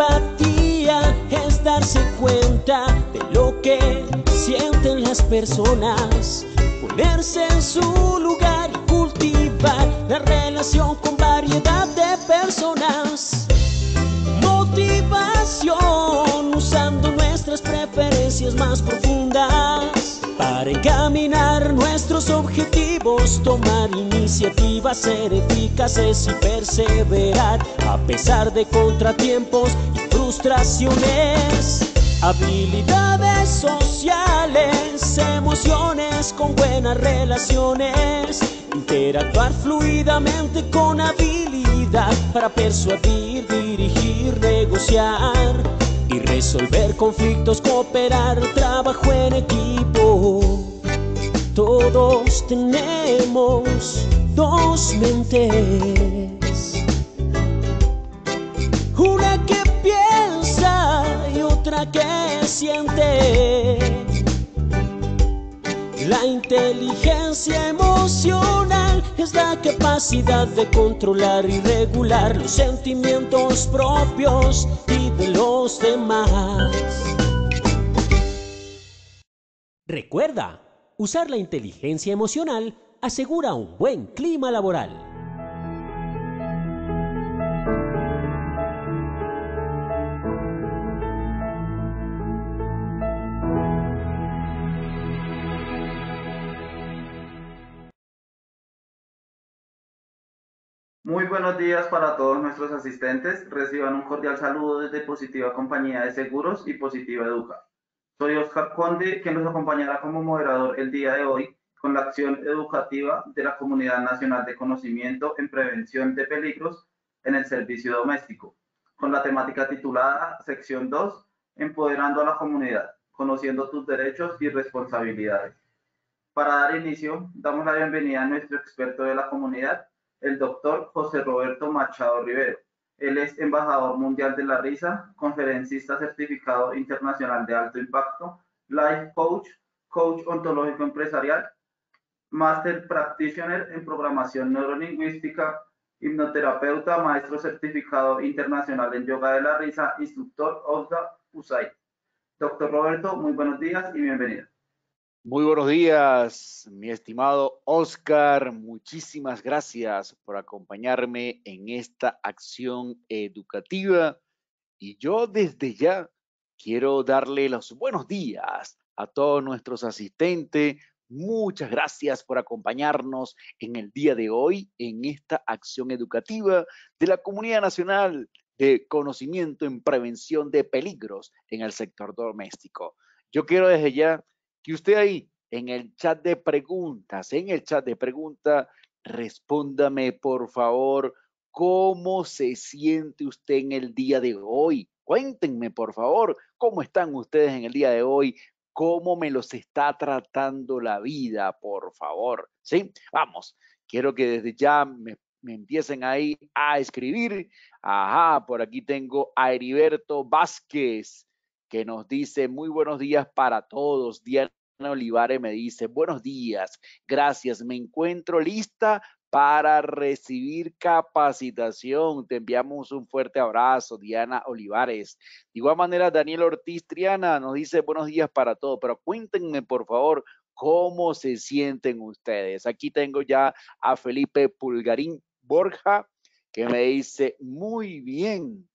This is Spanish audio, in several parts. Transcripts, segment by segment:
empatía es darse cuenta de lo que sienten las personas, ponerse en su lugar y cultivar la relación con variedad de personas. Motivación usando nuestras preferencias más profundas para encaminar nuestros objetivos, tomar iniciativas, ser eficaces y perseverar a pesar de contratiempos y frustraciones. Habilidades sociales, emociones con buenas relaciones, interactuar fluidamente con habilidad para persuadir, dirigir, negociar y resolver conflictos, cooperar, trabajo en equipo. Todos tenemos dos mentes. Una que piensa y otra que siente. La inteligencia emocional es la capacidad de controlar y regular los sentimientos propios y de los demás. Recuerda, Usar la inteligencia emocional asegura un buen clima laboral. Muy buenos días para todos nuestros asistentes. Reciban un cordial saludo desde Positiva Compañía de Seguros y Positiva Educa. Soy Oscar Conde, quien nos acompañará como moderador el día de hoy con la acción educativa de la Comunidad Nacional de Conocimiento en Prevención de Peligros en el Servicio Doméstico, con la temática titulada Sección 2, Empoderando a la Comunidad, conociendo tus derechos y responsabilidades. Para dar inicio, damos la bienvenida a nuestro experto de la comunidad, el doctor José Roberto Machado Rivero él es embajador mundial de la risa, conferencista certificado internacional de alto impacto, life coach, coach ontológico empresarial, master practitioner en programación neurolingüística, hipnoterapeuta, maestro certificado internacional en yoga de la risa, instructor OSDA USAID. Doctor Roberto, muy buenos días y bienvenido. Muy buenos días, mi estimado Oscar. Muchísimas gracias por acompañarme en esta acción educativa. Y yo desde ya quiero darle los buenos días a todos nuestros asistentes. Muchas gracias por acompañarnos en el día de hoy en esta acción educativa de la Comunidad Nacional de Conocimiento en Prevención de Peligros en el sector doméstico. Yo quiero desde ya que usted ahí en el chat de preguntas, en el chat de preguntas, respóndame por favor, ¿cómo se siente usted en el día de hoy? Cuéntenme por favor, ¿cómo están ustedes en el día de hoy? ¿Cómo me los está tratando la vida, por favor? ¿Sí? Vamos, quiero que desde ya me, me empiecen ahí a escribir. Ajá, por aquí tengo a Heriberto Vázquez que nos dice muy buenos días para todos. Diana Olivares me dice, buenos días, gracias, me encuentro lista para recibir capacitación. Te enviamos un fuerte abrazo, Diana Olivares. De igual manera, Daniel Ortiz Triana nos dice buenos días para todos, pero cuéntenme, por favor, cómo se sienten ustedes. Aquí tengo ya a Felipe Pulgarín Borja, que me dice, muy bien,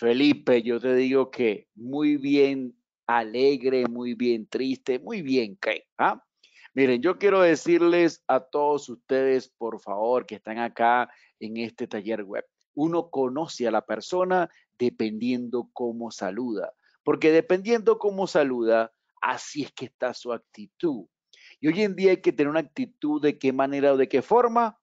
Felipe, yo te digo que muy bien alegre, muy bien triste, muy bien que. ¿ah? Miren, yo quiero decirles a todos ustedes, por favor, que están acá en este taller web. Uno conoce a la persona dependiendo cómo saluda, porque dependiendo cómo saluda, así es que está su actitud. Y hoy en día hay que tener una actitud de qué manera o de qué forma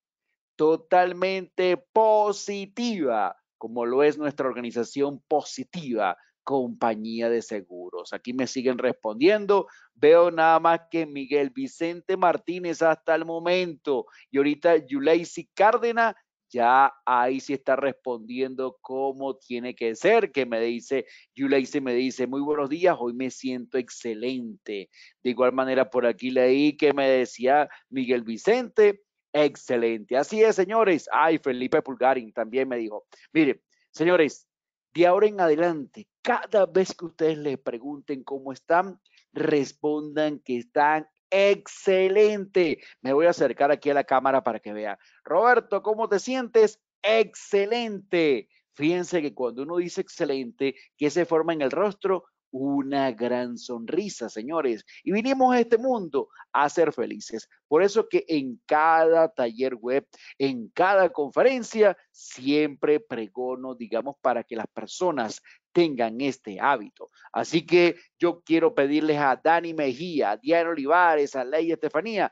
totalmente positiva como lo es nuestra organización positiva, compañía de seguros. Aquí me siguen respondiendo. Veo nada más que Miguel Vicente Martínez hasta el momento. Y ahorita Yuleisi Cárdenas ya ahí sí está respondiendo cómo tiene que ser, que me dice, Yuleisi me dice, muy buenos días, hoy me siento excelente. De igual manera, por aquí leí que me decía Miguel Vicente, Excelente. Así es, señores. Ay, Felipe Pulgarín también me dijo, mire, señores, de ahora en adelante, cada vez que ustedes le pregunten cómo están, respondan que están excelente. Me voy a acercar aquí a la cámara para que vea. Roberto, ¿cómo te sientes? Excelente. Fíjense que cuando uno dice excelente, ¿qué se forma en el rostro? una gran sonrisa, señores. Y vinimos a este mundo a ser felices. Por eso que en cada taller web, en cada conferencia, siempre pregono, digamos, para que las personas tengan este hábito. Así que yo quiero pedirles a Dani Mejía, a Diana Olivares, a Ley Estefanía,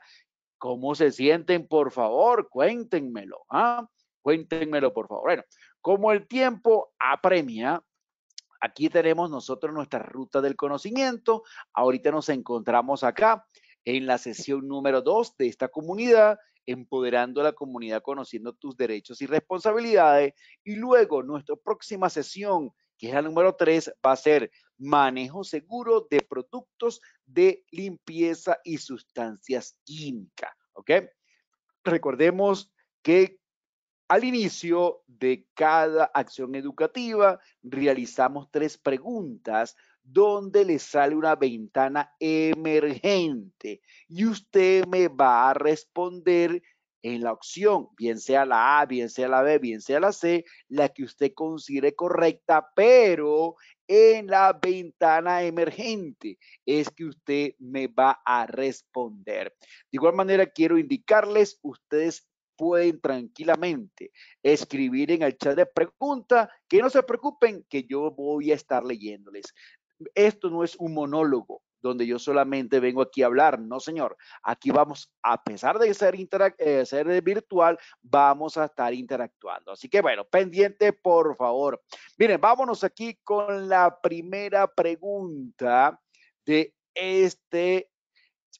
¿cómo se sienten? Por favor, cuéntenmelo. ¿ah? Cuéntenmelo, por favor. Bueno, como el tiempo apremia, Aquí tenemos nosotros nuestra ruta del conocimiento. Ahorita nos encontramos acá en la sesión número 2 de esta comunidad, empoderando a la comunidad conociendo tus derechos y responsabilidades. Y luego nuestra próxima sesión, que es la número 3, va a ser manejo seguro de productos de limpieza y sustancias químicas. ¿Ok? Recordemos que al inicio de cada acción educativa realizamos tres preguntas donde le sale una ventana emergente y usted me va a responder en la opción, bien sea la A, bien sea la B, bien sea la C, la que usted considere correcta, pero en la ventana emergente es que usted me va a responder. De igual manera, quiero indicarles, ustedes pueden tranquilamente escribir en el chat de pregunta, que no se preocupen, que yo voy a estar leyéndoles. Esto no es un monólogo donde yo solamente vengo aquí a hablar, no señor, aquí vamos, a pesar de ser, eh, ser virtual, vamos a estar interactuando. Así que bueno, pendiente por favor. Miren, vámonos aquí con la primera pregunta de este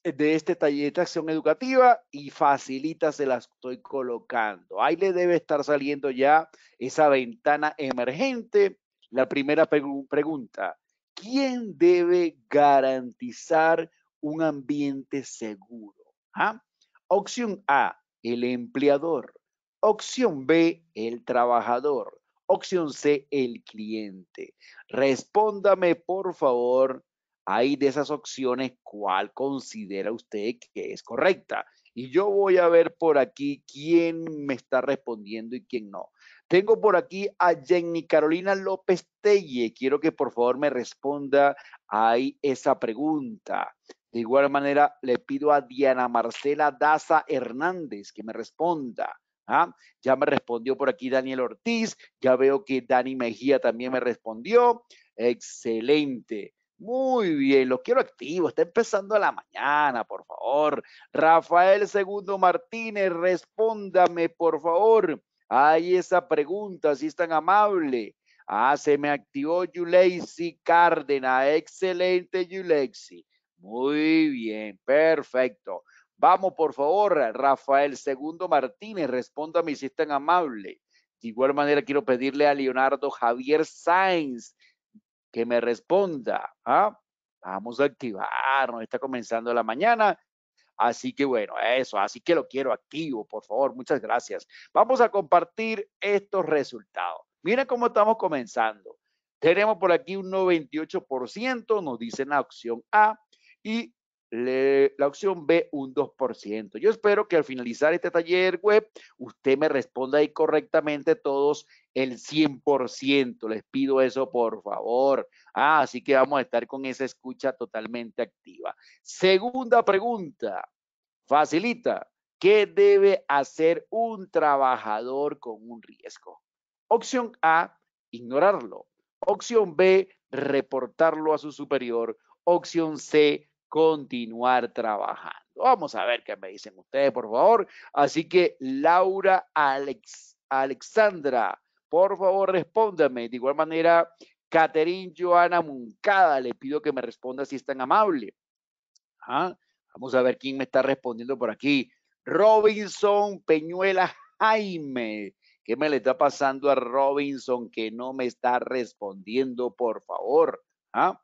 de este taller de acción educativa y facilita se las estoy colocando. Ahí le debe estar saliendo ya esa ventana emergente. La primera pregunta, ¿quién debe garantizar un ambiente seguro? ¿Ah? Opción A, el empleador. Opción B, el trabajador. Opción C, el cliente. Respóndame, por favor, hay de esas opciones, ¿cuál considera usted que es correcta? Y yo voy a ver por aquí quién me está respondiendo y quién no. Tengo por aquí a Jenny Carolina López Telle. Quiero que por favor me responda ahí esa pregunta. De igual manera, le pido a Diana Marcela Daza Hernández que me responda. ¿Ah? Ya me respondió por aquí Daniel Ortiz. Ya veo que Dani Mejía también me respondió. Excelente. Muy bien, lo quiero activo. Está empezando la mañana, por favor. Rafael Segundo Martínez, respóndame, por favor. Hay esa pregunta, si es tan amable. Ah, se me activó Yulexi Cárdenas. Excelente, Yulexi. Muy bien, perfecto. Vamos, por favor, Rafael Segundo Martínez, respóndame si es tan amable. De igual manera, quiero pedirle a Leonardo Javier Sainz que me responda. ¿ah? Vamos a nos está comenzando la mañana. Así que bueno, eso, así que lo quiero activo, por favor, muchas gracias. Vamos a compartir estos resultados. Mira cómo estamos comenzando. Tenemos por aquí un 98%, nos dicen la opción A, y la opción B un 2%. Yo espero que al finalizar este taller web usted me responda ahí correctamente todos el 100%. Les pido eso, por favor. Ah, así que vamos a estar con esa escucha totalmente activa. Segunda pregunta, facilita. ¿Qué debe hacer un trabajador con un riesgo? Opción A, ignorarlo. Opción B, reportarlo a su superior. Opción C, continuar trabajando. Vamos a ver qué me dicen ustedes, por favor. Así que Laura Alex, Alexandra, por favor, respóndame. De igual manera, catherine Joana Muncada, le pido que me responda si es tan amable. Ah, vamos a ver quién me está respondiendo por aquí. Robinson Peñuela Jaime. ¿Qué me le está pasando a Robinson que no me está respondiendo, por favor? ¿Ah?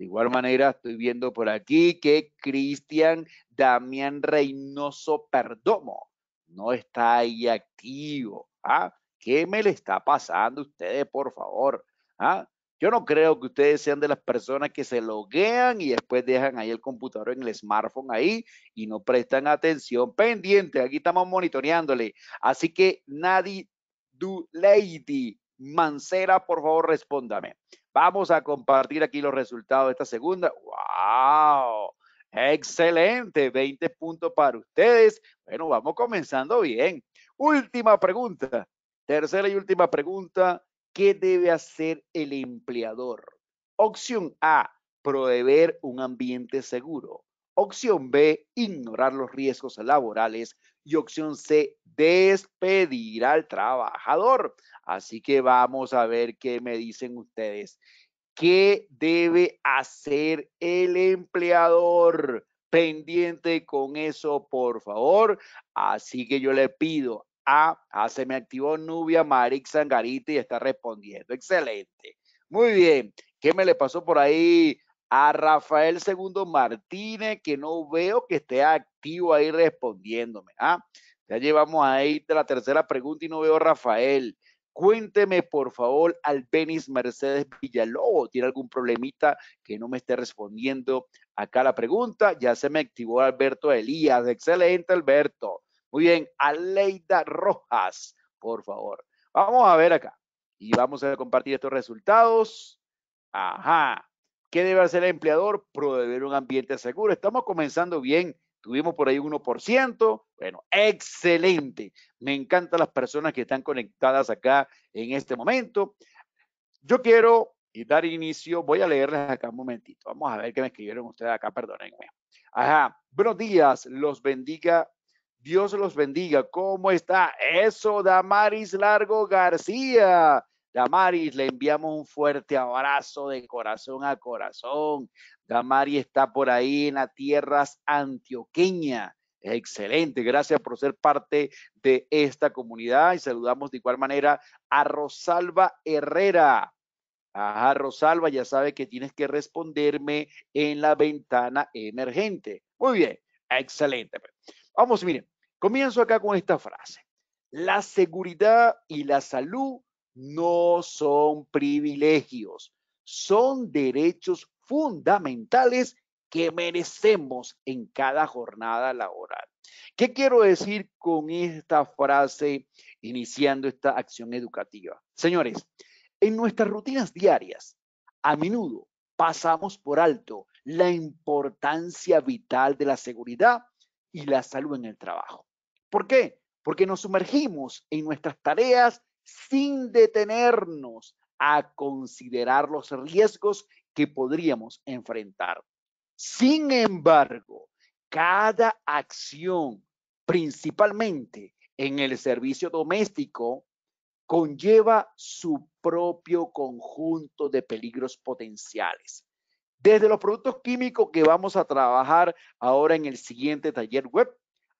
De igual manera, estoy viendo por aquí que Cristian Damián Reynoso Perdomo no está ahí activo. ¿ah? ¿Qué me le está pasando a ustedes, por favor? ¿ah? Yo no creo que ustedes sean de las personas que se loguean y después dejan ahí el computador en el smartphone ahí y no prestan atención. Pendiente, aquí estamos monitoreándole. Así que nadie, du lady, Mancera, por favor, respóndame. Vamos a compartir aquí los resultados de esta segunda. ¡Wow! Excelente, 20 puntos para ustedes. Bueno, vamos comenzando bien. Última pregunta, tercera y última pregunta. ¿Qué debe hacer el empleador? Opción A, proveer un ambiente seguro. Opción B, ignorar los riesgos laborales. Y opción C, despedir al trabajador. Así que vamos a ver qué me dicen ustedes. ¿Qué debe hacer el empleador? Pendiente con eso, por favor. Así que yo le pido a, ah, se me activó Nubia Marix Sangarita y está respondiendo. Excelente. Muy bien. ¿Qué me le pasó por ahí a Rafael Segundo Martínez, que no veo que esté activo ahí respondiéndome. ¿ah? Ya llevamos ahí la tercera pregunta y no veo a Rafael. Cuénteme, por favor, al Benis Mercedes Villalobos. ¿Tiene algún problemita que no me esté respondiendo acá la pregunta? Ya se me activó Alberto Elías. Excelente, Alberto. Muy bien, A Leida Rojas, por favor. Vamos a ver acá. Y vamos a compartir estos resultados. Ajá. ¿Qué debe hacer el empleador? Proveer un ambiente seguro. Estamos comenzando bien. Tuvimos por ahí un 1%. Bueno, excelente. Me encantan las personas que están conectadas acá en este momento. Yo quiero dar inicio. Voy a leerles acá un momentito. Vamos a ver qué me escribieron ustedes acá, perdónenme. Ajá. Buenos días. Los bendiga. Dios los bendiga. ¿Cómo está? Eso, Damaris Largo García. Damaris, le enviamos un fuerte abrazo de corazón a corazón. Damaris está por ahí en las tierras antioqueñas. Excelente, gracias por ser parte de esta comunidad y saludamos de igual manera a Rosalba Herrera. Ajá, Rosalba, ya sabe que tienes que responderme en la ventana emergente. Muy bien, excelente. Vamos, miren, comienzo acá con esta frase. La seguridad y la salud no son privilegios, son derechos fundamentales que merecemos en cada jornada laboral. ¿Qué quiero decir con esta frase iniciando esta acción educativa? Señores, en nuestras rutinas diarias, a menudo pasamos por alto la importancia vital de la seguridad y la salud en el trabajo. ¿Por qué? Porque nos sumergimos en nuestras tareas sin detenernos a considerar los riesgos que podríamos enfrentar. Sin embargo, cada acción, principalmente en el servicio doméstico, conlleva su propio conjunto de peligros potenciales. Desde los productos químicos que vamos a trabajar ahora en el siguiente taller web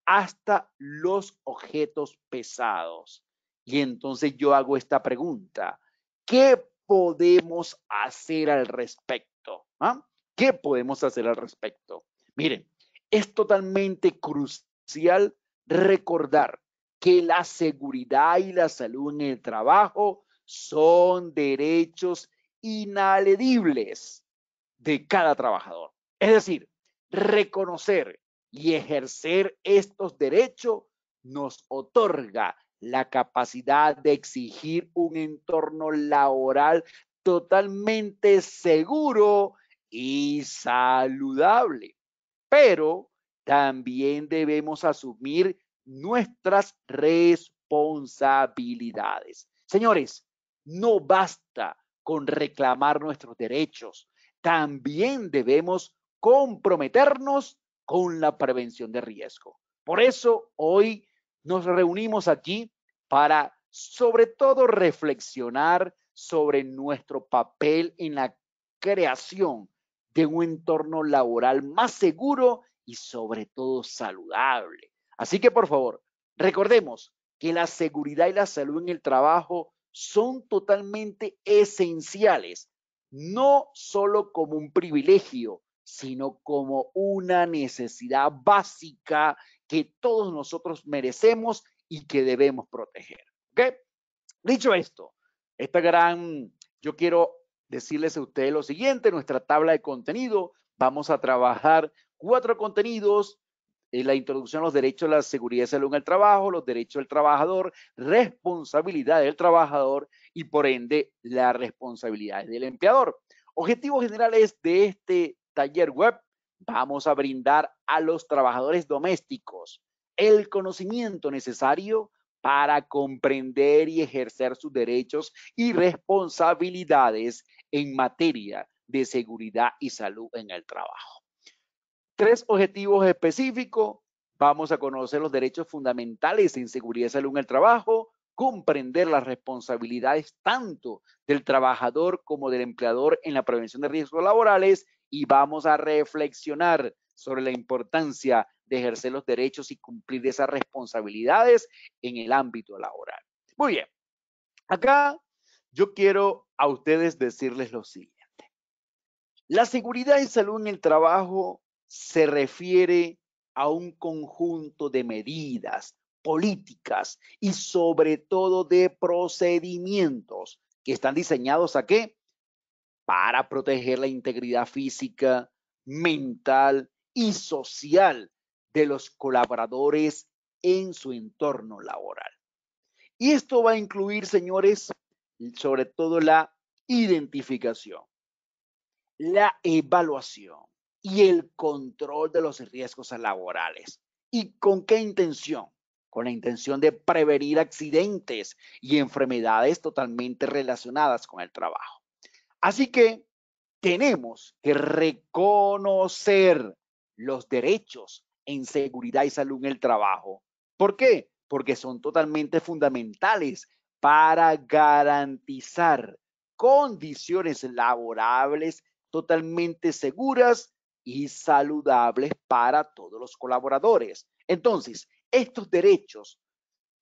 hasta los objetos pesados. Y entonces yo hago esta pregunta. ¿Qué podemos hacer al respecto? ¿Ah? ¿Qué podemos hacer al respecto? Miren, es totalmente crucial recordar que la seguridad y la salud en el trabajo son derechos inaledibles de cada trabajador. Es decir, reconocer y ejercer estos derechos nos otorga la capacidad de exigir un entorno laboral totalmente seguro y saludable. Pero también debemos asumir nuestras responsabilidades. Señores, no basta con reclamar nuestros derechos. También debemos comprometernos con la prevención de riesgo. Por eso hoy nos reunimos aquí para sobre todo reflexionar sobre nuestro papel en la creación de un entorno laboral más seguro y sobre todo saludable. Así que por favor, recordemos que la seguridad y la salud en el trabajo son totalmente esenciales, no solo como un privilegio, sino como una necesidad básica que todos nosotros merecemos y que debemos proteger. ¿Ok? Dicho esto, esta gran, yo quiero decirles a ustedes lo siguiente, nuestra tabla de contenido, vamos a trabajar cuatro contenidos, eh, la introducción a los derechos de la seguridad y salud en el trabajo, los derechos del trabajador, responsabilidad del trabajador y por ende las responsabilidades del empleador. Objetivos generales de este taller web vamos a brindar a los trabajadores domésticos el conocimiento necesario para comprender y ejercer sus derechos y responsabilidades en materia de seguridad y salud en el trabajo. Tres objetivos específicos. Vamos a conocer los derechos fundamentales en seguridad y salud en el trabajo, comprender las responsabilidades tanto del trabajador como del empleador en la prevención de riesgos laborales y vamos a reflexionar sobre la importancia de ejercer los derechos y cumplir esas responsabilidades en el ámbito laboral. Muy bien, acá yo quiero a ustedes decirles lo siguiente. La seguridad y salud en el trabajo se refiere a un conjunto de medidas, políticas y sobre todo de procedimientos que están diseñados a qué? para proteger la integridad física, mental y social de los colaboradores en su entorno laboral. Y esto va a incluir, señores, sobre todo la identificación, la evaluación y el control de los riesgos laborales. ¿Y con qué intención? Con la intención de prevenir accidentes y enfermedades totalmente relacionadas con el trabajo. Así que tenemos que reconocer los derechos en seguridad y salud en el trabajo. ¿Por qué? Porque son totalmente fundamentales para garantizar condiciones laborables totalmente seguras y saludables para todos los colaboradores. Entonces, estos derechos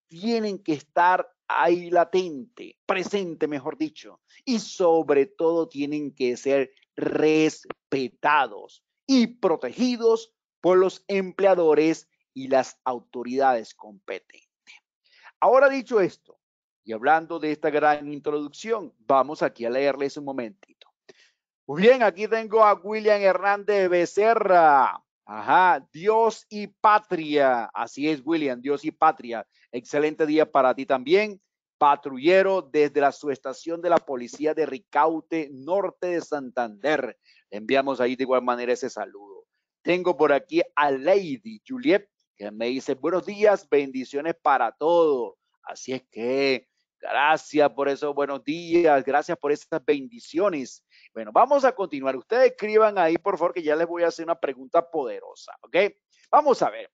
tienen que estar ahí latente, presente, mejor dicho, y sobre todo tienen que ser respetados y protegidos por los empleadores y las autoridades competentes. Ahora dicho esto, y hablando de esta gran introducción, vamos aquí a leerles un momentito. Muy bien, aquí tengo a William Hernández Becerra. Ajá, Dios y patria. Así es, William, Dios y patria. Excelente día para ti también. Patrullero desde la subestación de la policía de Ricaute, norte de Santander. Le enviamos ahí de igual manera ese saludo. Tengo por aquí a Lady Juliet, que me dice buenos días, bendiciones para todo. Así es que Gracias por esos buenos días, gracias por esas bendiciones. Bueno, vamos a continuar. Ustedes escriban ahí, por favor, que ya les voy a hacer una pregunta poderosa, ¿ok? Vamos a ver.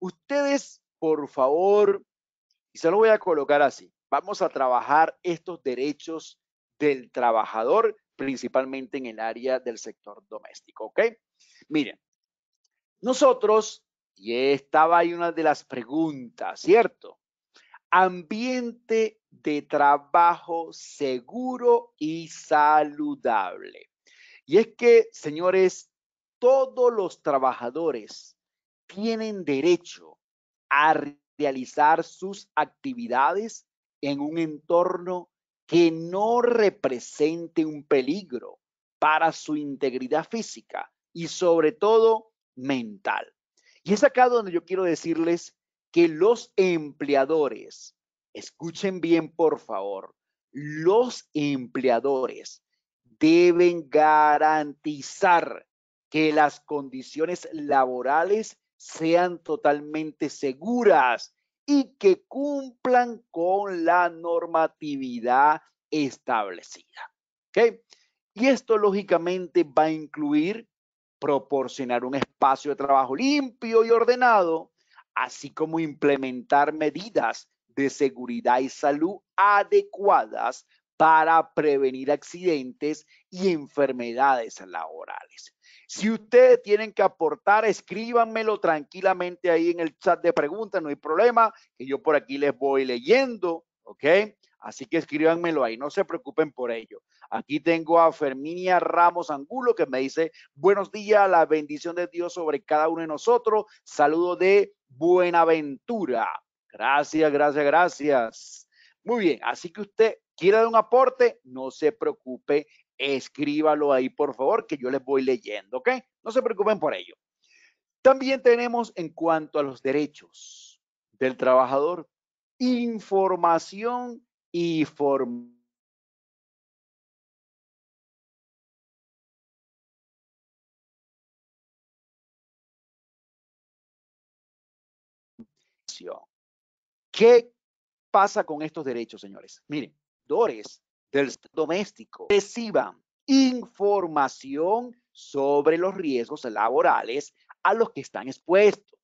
Ustedes, por favor, y se lo voy a colocar así. Vamos a trabajar estos derechos del trabajador, principalmente en el área del sector doméstico, ¿ok? Miren, nosotros, y estaba ahí una de las preguntas, ¿cierto? ambiente de trabajo seguro y saludable. Y es que, señores, todos los trabajadores tienen derecho a realizar sus actividades en un entorno que no represente un peligro para su integridad física y sobre todo mental. Y es acá donde yo quiero decirles que los empleadores, escuchen bien por favor, los empleadores deben garantizar que las condiciones laborales sean totalmente seguras y que cumplan con la normatividad establecida. ¿ok? Y esto lógicamente va a incluir proporcionar un espacio de trabajo limpio y ordenado, así como implementar medidas de seguridad y salud adecuadas para prevenir accidentes y enfermedades laborales. Si ustedes tienen que aportar, escríbanmelo tranquilamente ahí en el chat de preguntas, no hay problema, que yo por aquí les voy leyendo, ¿ok? Así que escríbanmelo ahí, no se preocupen por ello. Aquí tengo a Ferminia Ramos Angulo que me dice, buenos días, la bendición de Dios sobre cada uno de nosotros. Saludo de Buenaventura. Gracias, gracias, gracias. Muy bien, así que usted quiera dar un aporte, no se preocupe, escríbalo ahí por favor, que yo les voy leyendo, ¿ok? No se preocupen por ello. También tenemos en cuanto a los derechos del trabajador, información y ¿Qué pasa con estos derechos, señores? Miren, dores del doméstico reciban información sobre los riesgos laborales a los que están expuestos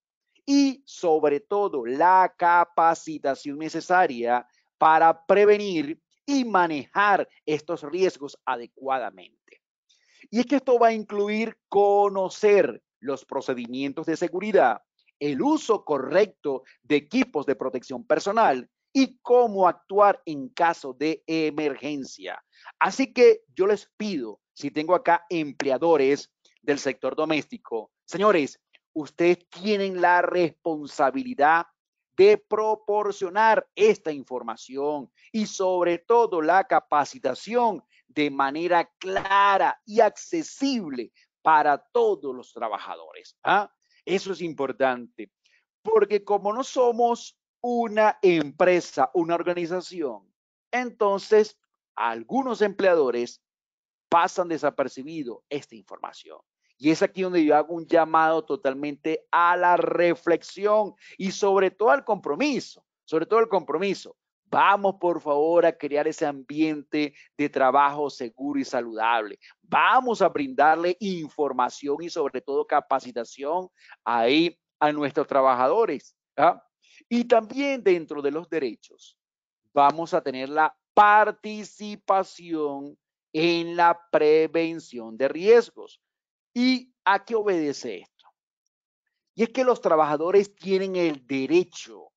y sobre todo la capacitación necesaria para prevenir y manejar estos riesgos adecuadamente. Y es que esto va a incluir conocer los procedimientos de seguridad, el uso correcto de equipos de protección personal y cómo actuar en caso de emergencia. Así que yo les pido, si tengo acá empleadores del sector doméstico, señores, ustedes tienen la responsabilidad de proporcionar esta información y sobre todo la capacitación de manera clara y accesible para todos los trabajadores. ¿ah? Eso es importante, porque como no somos una empresa, una organización, entonces algunos empleadores pasan desapercibido esta información. Y es aquí donde yo hago un llamado totalmente a la reflexión y sobre todo al compromiso, sobre todo el compromiso. Vamos, por favor, a crear ese ambiente de trabajo seguro y saludable. Vamos a brindarle información y sobre todo capacitación ahí a nuestros trabajadores. ¿ah? Y también dentro de los derechos, vamos a tener la participación en la prevención de riesgos. ¿Y a qué obedece esto? Y es que los trabajadores tienen el derecho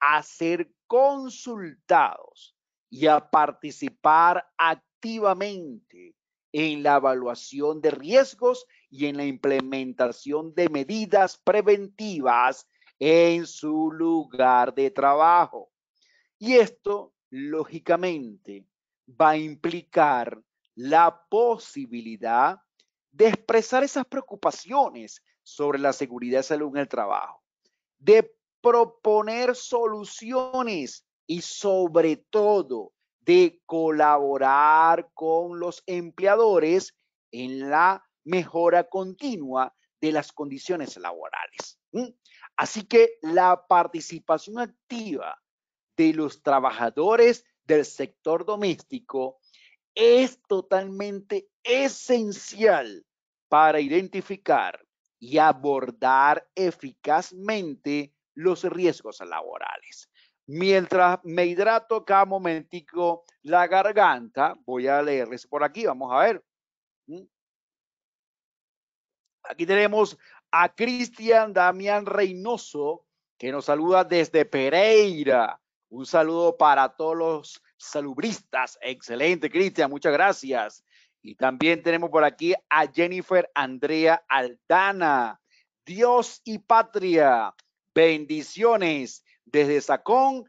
a ser consultados y a participar activamente en la evaluación de riesgos y en la implementación de medidas preventivas en su lugar de trabajo. Y esto, lógicamente, va a implicar la posibilidad de expresar esas preocupaciones sobre la seguridad y salud en el trabajo, de proponer soluciones y sobre todo de colaborar con los empleadores en la mejora continua de las condiciones laborales. Así que la participación activa de los trabajadores del sector doméstico es totalmente esencial para identificar y abordar eficazmente los riesgos laborales. Mientras me hidrato acá un momentico la garganta, voy a leerles por aquí, vamos a ver. Mm. Aquí tenemos a Cristian Damián Reynoso, que nos saluda desde Pereira. Un saludo para todos los salubristas. Excelente, Cristian, muchas gracias. Y también tenemos por aquí a Jennifer Andrea Aldana. Dios y patria, bendiciones desde Sacón,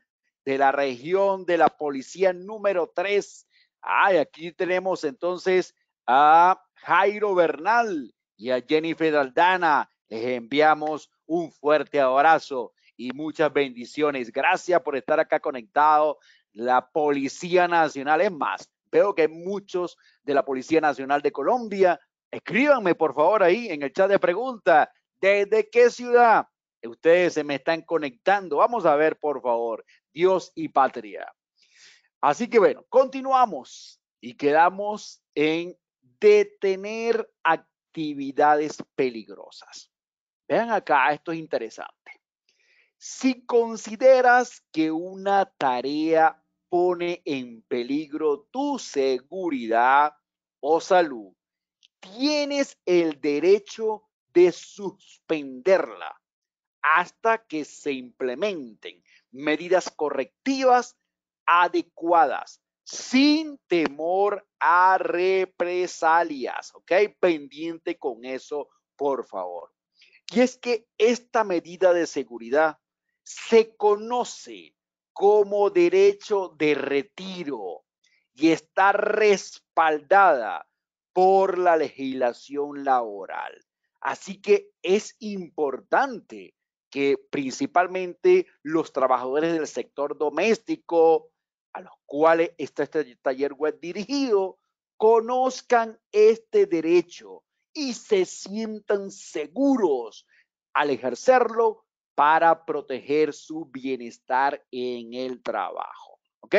de la región de la policía número 3. Ay, aquí tenemos entonces a Jairo Bernal y a Jennifer Aldana. Les enviamos un fuerte abrazo y muchas bendiciones. Gracias por estar acá conectado la Policía Nacional. Es más, veo que muchos de la Policía Nacional de Colombia, escríbanme por favor ahí en el chat de preguntas, ¿desde qué ciudad ustedes se me están conectando? Vamos a ver, por favor, Dios y patria. Así que bueno, continuamos y quedamos en detener actividades peligrosas. Vean acá, esto es interesante. Si consideras que una tarea pone en peligro tu seguridad o salud, tienes el derecho de suspenderla hasta que se implementen medidas correctivas adecuadas sin temor a represalias, ¿ok? Pendiente con eso, por favor. Y es que esta medida de seguridad se conoce como derecho de retiro y está respaldada por la legislación laboral. Así que es importante que principalmente los trabajadores del sector doméstico, a los cuales está este taller web dirigido, conozcan este derecho y se sientan seguros al ejercerlo para proteger su bienestar en el trabajo. ¿Ok?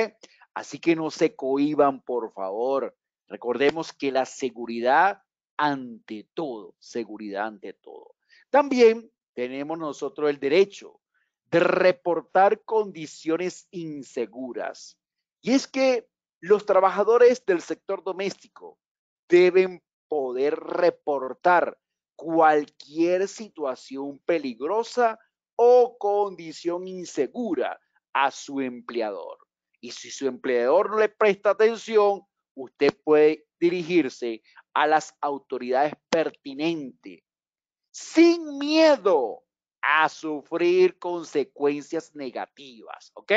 Así que no se cohiban, por favor. Recordemos que la seguridad ante todo, seguridad ante todo. También tenemos nosotros el derecho de reportar condiciones inseguras. Y es que los trabajadores del sector doméstico deben poder reportar cualquier situación peligrosa condición insegura a su empleador. Y si su empleador no le presta atención, usted puede dirigirse a las autoridades pertinentes sin miedo a sufrir consecuencias negativas, ¿ok?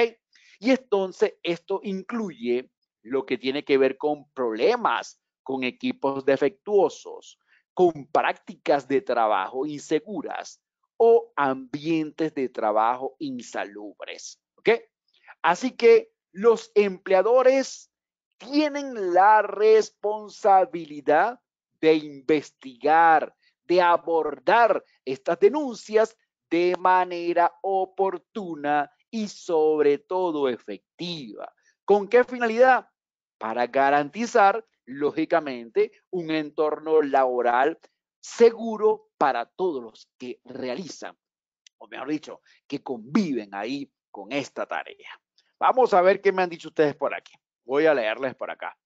Y entonces esto incluye lo que tiene que ver con problemas, con equipos defectuosos, con prácticas de trabajo inseguras, o ambientes de trabajo insalubres. ¿Ok? Así que los empleadores tienen la responsabilidad de investigar, de abordar estas denuncias de manera oportuna y sobre todo efectiva. ¿Con qué finalidad? Para garantizar, lógicamente, un entorno laboral seguro para todos los que realizan, o mejor dicho, que conviven ahí con esta tarea. Vamos a ver qué me han dicho ustedes por aquí. Voy a leerles por acá.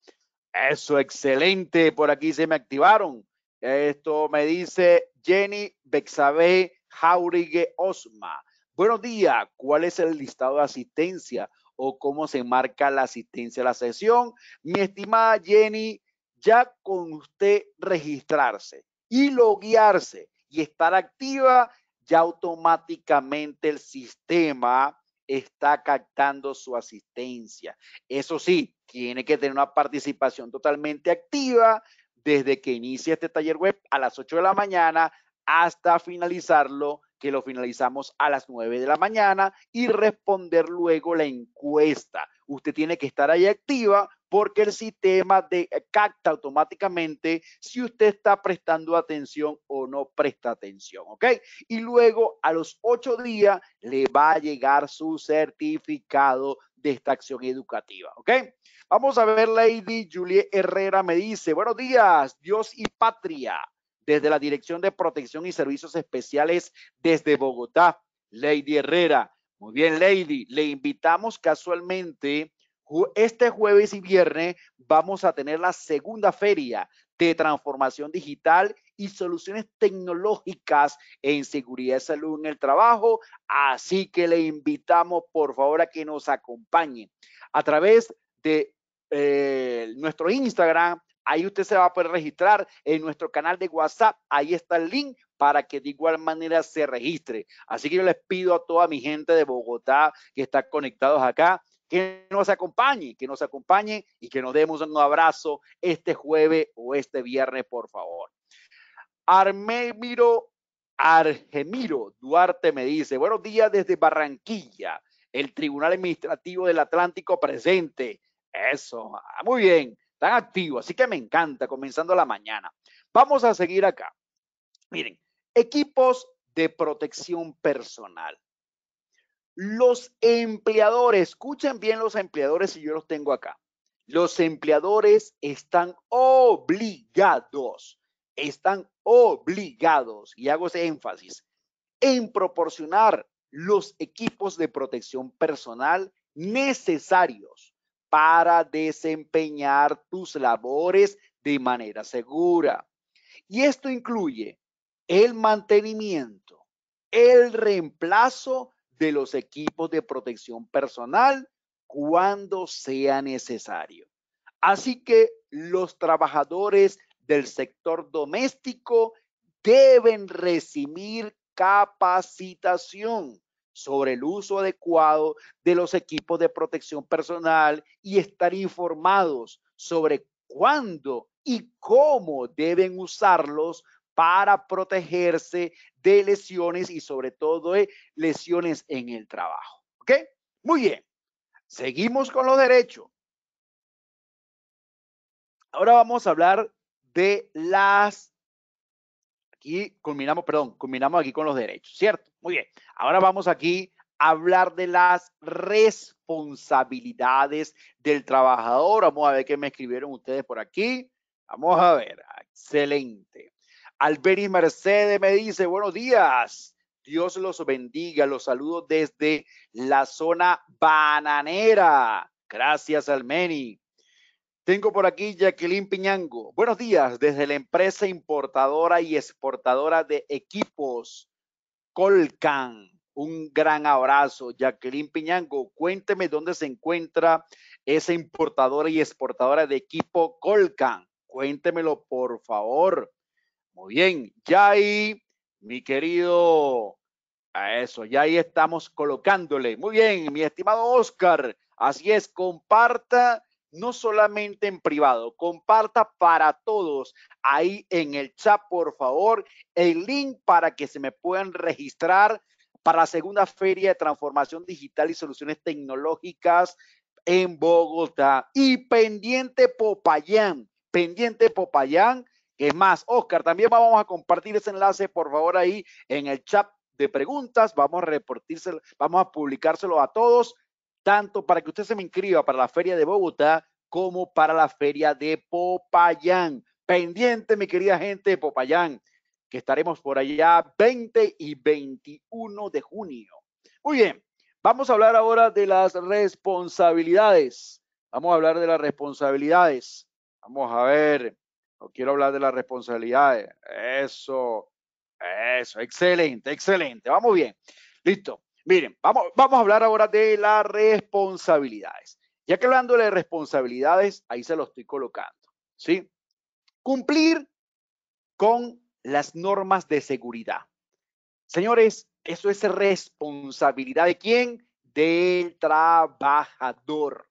Eso, excelente. Por aquí se me activaron. Esto me dice Jenny Bexabe Jaurigue Osma. Buenos días. ¿Cuál es el listado de asistencia o cómo se marca la asistencia a la sesión? Mi estimada Jenny, ya con usted registrarse y loguearse y estar activa, ya automáticamente el sistema está captando su asistencia. Eso sí, tiene que tener una participación totalmente activa desde que inicia este taller web a las 8 de la mañana hasta finalizarlo, que lo finalizamos a las 9 de la mañana y responder luego la encuesta. Usted tiene que estar ahí activa porque el sistema de, eh, capta automáticamente si usted está prestando atención o no presta atención, ¿ok? Y luego a los ocho días le va a llegar su certificado de esta acción educativa, ¿ok? Vamos a ver, Lady Julie Herrera me dice, buenos días, Dios y patria, desde la Dirección de Protección y Servicios Especiales desde Bogotá, Lady Herrera. Muy bien, Lady, le invitamos casualmente este jueves y viernes vamos a tener la segunda feria de transformación digital y soluciones tecnológicas en seguridad y salud en el trabajo. Así que le invitamos, por favor, a que nos acompañe a través de eh, nuestro Instagram. Ahí usted se va a poder registrar en nuestro canal de WhatsApp. Ahí está el link para que de igual manera se registre. Así que yo les pido a toda mi gente de Bogotá que está conectados acá que nos acompañe, que nos acompañe y que nos demos un abrazo este jueves o este viernes, por favor. Armémiro, Argemiro Duarte me dice, buenos días desde Barranquilla, el Tribunal Administrativo del Atlántico presente. Eso, ah, muy bien, tan activo, así que me encanta, comenzando la mañana. Vamos a seguir acá. Miren, equipos de protección personal. Los empleadores, escuchen bien los empleadores y yo los tengo acá. Los empleadores están obligados, están obligados, y hago ese énfasis, en proporcionar los equipos de protección personal necesarios para desempeñar tus labores de manera segura. Y esto incluye el mantenimiento, el reemplazo de los equipos de protección personal cuando sea necesario. Así que los trabajadores del sector doméstico deben recibir capacitación sobre el uso adecuado de los equipos de protección personal y estar informados sobre cuándo y cómo deben usarlos para protegerse de lesiones y sobre todo de lesiones en el trabajo. ¿Ok? Muy bien. Seguimos con los derechos. Ahora vamos a hablar de las... Aquí culminamos, perdón, culminamos aquí con los derechos, ¿cierto? Muy bien. Ahora vamos aquí a hablar de las responsabilidades del trabajador. Vamos a ver qué me escribieron ustedes por aquí. Vamos a ver. Excelente. Alberi Mercedes me dice, buenos días. Dios los bendiga. Los saludo desde la zona bananera. Gracias, Almeni. Tengo por aquí Jacqueline Piñango. Buenos días desde la empresa importadora y exportadora de equipos Colcan. Un gran abrazo, Jacqueline Piñango. Cuénteme dónde se encuentra esa importadora y exportadora de equipo Colcan. Cuéntemelo, por favor. Muy bien, ya ahí, mi querido, a eso, ya ahí estamos colocándole. Muy bien, mi estimado Oscar, así es, comparta no solamente en privado, comparta para todos ahí en el chat, por favor, el link para que se me puedan registrar para la segunda feria de transformación digital y soluciones tecnológicas en Bogotá. Y pendiente Popayán, pendiente Popayán, es más, Oscar, también vamos a compartir ese enlace, por favor, ahí en el chat de preguntas. Vamos a reportírselo, vamos a publicárselo a todos, tanto para que usted se me inscriba para la Feria de Bogotá como para la Feria de Popayán. Pendiente, mi querida gente de Popayán, que estaremos por allá 20 y 21 de junio. Muy bien, vamos a hablar ahora de las responsabilidades. Vamos a hablar de las responsabilidades. Vamos a ver quiero hablar de las responsabilidades. Eso, eso, excelente, excelente. Vamos bien. Listo. Miren, vamos, vamos a hablar ahora de las responsabilidades. Ya que hablando de responsabilidades, ahí se lo estoy colocando. ¿Sí? Cumplir con las normas de seguridad. Señores, eso es responsabilidad de quién? Del trabajador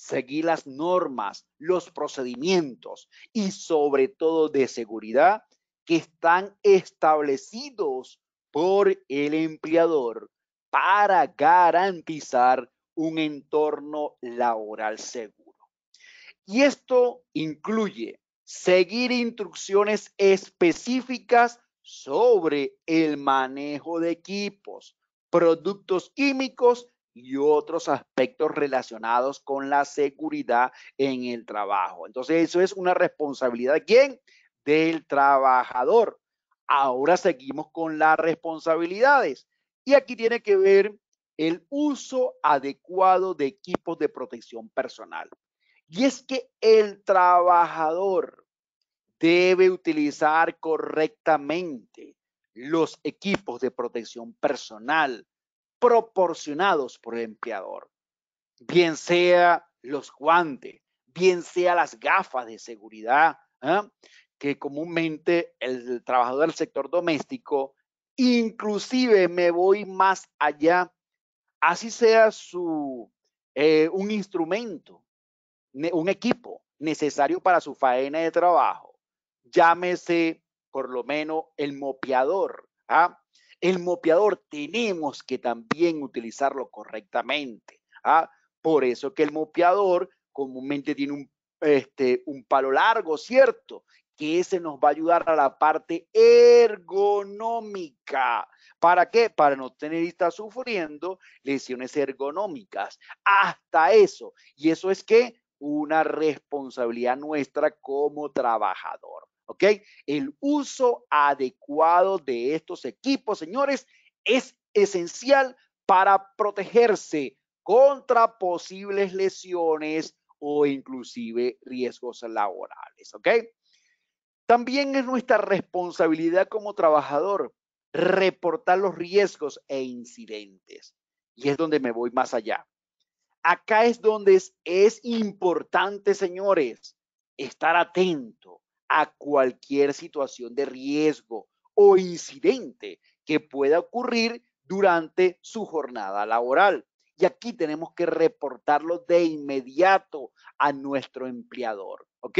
seguir las normas, los procedimientos y sobre todo de seguridad que están establecidos por el empleador para garantizar un entorno laboral seguro. Y esto incluye seguir instrucciones específicas sobre el manejo de equipos, productos químicos y otros aspectos relacionados con la seguridad en el trabajo. Entonces, eso es una responsabilidad quién? Del trabajador. Ahora seguimos con las responsabilidades. Y aquí tiene que ver el uso adecuado de equipos de protección personal. Y es que el trabajador debe utilizar correctamente los equipos de protección personal proporcionados por el empleador, bien sea los guantes, bien sea las gafas de seguridad, ¿ah? que comúnmente el trabajador del sector doméstico, inclusive me voy más allá, así sea su, eh, un instrumento, un equipo necesario para su faena de trabajo, llámese por lo menos el mopeador, ¿ah? El mopeador tenemos que también utilizarlo correctamente. ¿ah? Por eso que el mopeador comúnmente tiene un, este, un palo largo, ¿cierto? Que ese nos va a ayudar a la parte ergonómica. ¿Para qué? Para no tener estar sufriendo lesiones ergonómicas. Hasta eso. Y eso es que una responsabilidad nuestra como trabajador. ¿ok? El uso adecuado de estos equipos, señores, es esencial para protegerse contra posibles lesiones o inclusive riesgos laborales, ¿ok? También es nuestra responsabilidad como trabajador reportar los riesgos e incidentes. Y es donde me voy más allá. Acá es donde es, es importante, señores, estar atento a cualquier situación de riesgo o incidente que pueda ocurrir durante su jornada laboral. Y aquí tenemos que reportarlo de inmediato a nuestro empleador, ¿ok?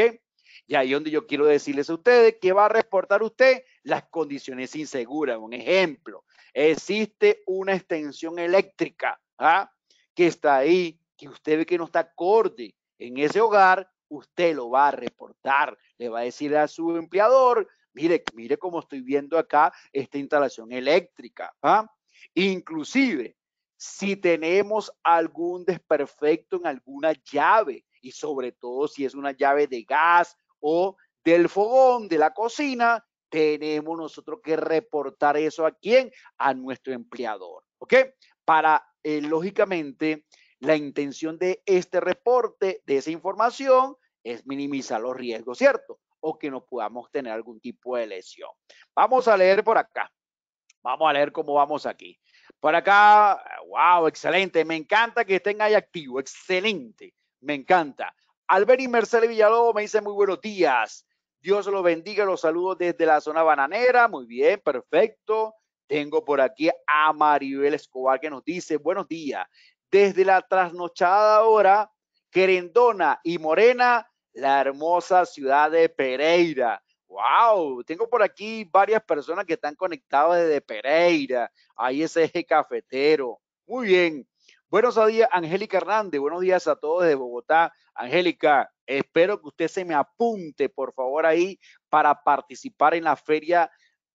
Y ahí donde yo quiero decirles a ustedes que va a reportar usted las condiciones inseguras. Un ejemplo, existe una extensión eléctrica ¿ah? que está ahí, que usted ve que no está acorde en ese hogar, usted lo va a reportar, le va a decir a su empleador, mire, mire cómo estoy viendo acá esta instalación eléctrica. ¿ah? Inclusive, si tenemos algún desperfecto en alguna llave, y sobre todo si es una llave de gas o del fogón, de la cocina, tenemos nosotros que reportar eso a quién? A nuestro empleador. ¿Ok? Para, eh, lógicamente, la intención de este reporte, de esa información, es minimizar los riesgos, ¿cierto? O que no podamos tener algún tipo de lesión. Vamos a leer por acá. Vamos a leer cómo vamos aquí. Por acá, wow, excelente. Me encanta que estén ahí activos. Excelente. Me encanta. Albert y Mercedes Villalobos me dice muy buenos días. Dios los bendiga. Los saludos desde la zona bananera. Muy bien, perfecto. Tengo por aquí a Maribel Escobar que nos dice buenos días desde la trasnochada hora, querendona y morena, la hermosa ciudad de Pereira. Wow, tengo por aquí varias personas que están conectadas desde Pereira. Ahí ese eje cafetero. Muy bien. Buenos días, Angélica Hernández. Buenos días a todos desde Bogotá. Angélica, espero que usted se me apunte, por favor, ahí para participar en la feria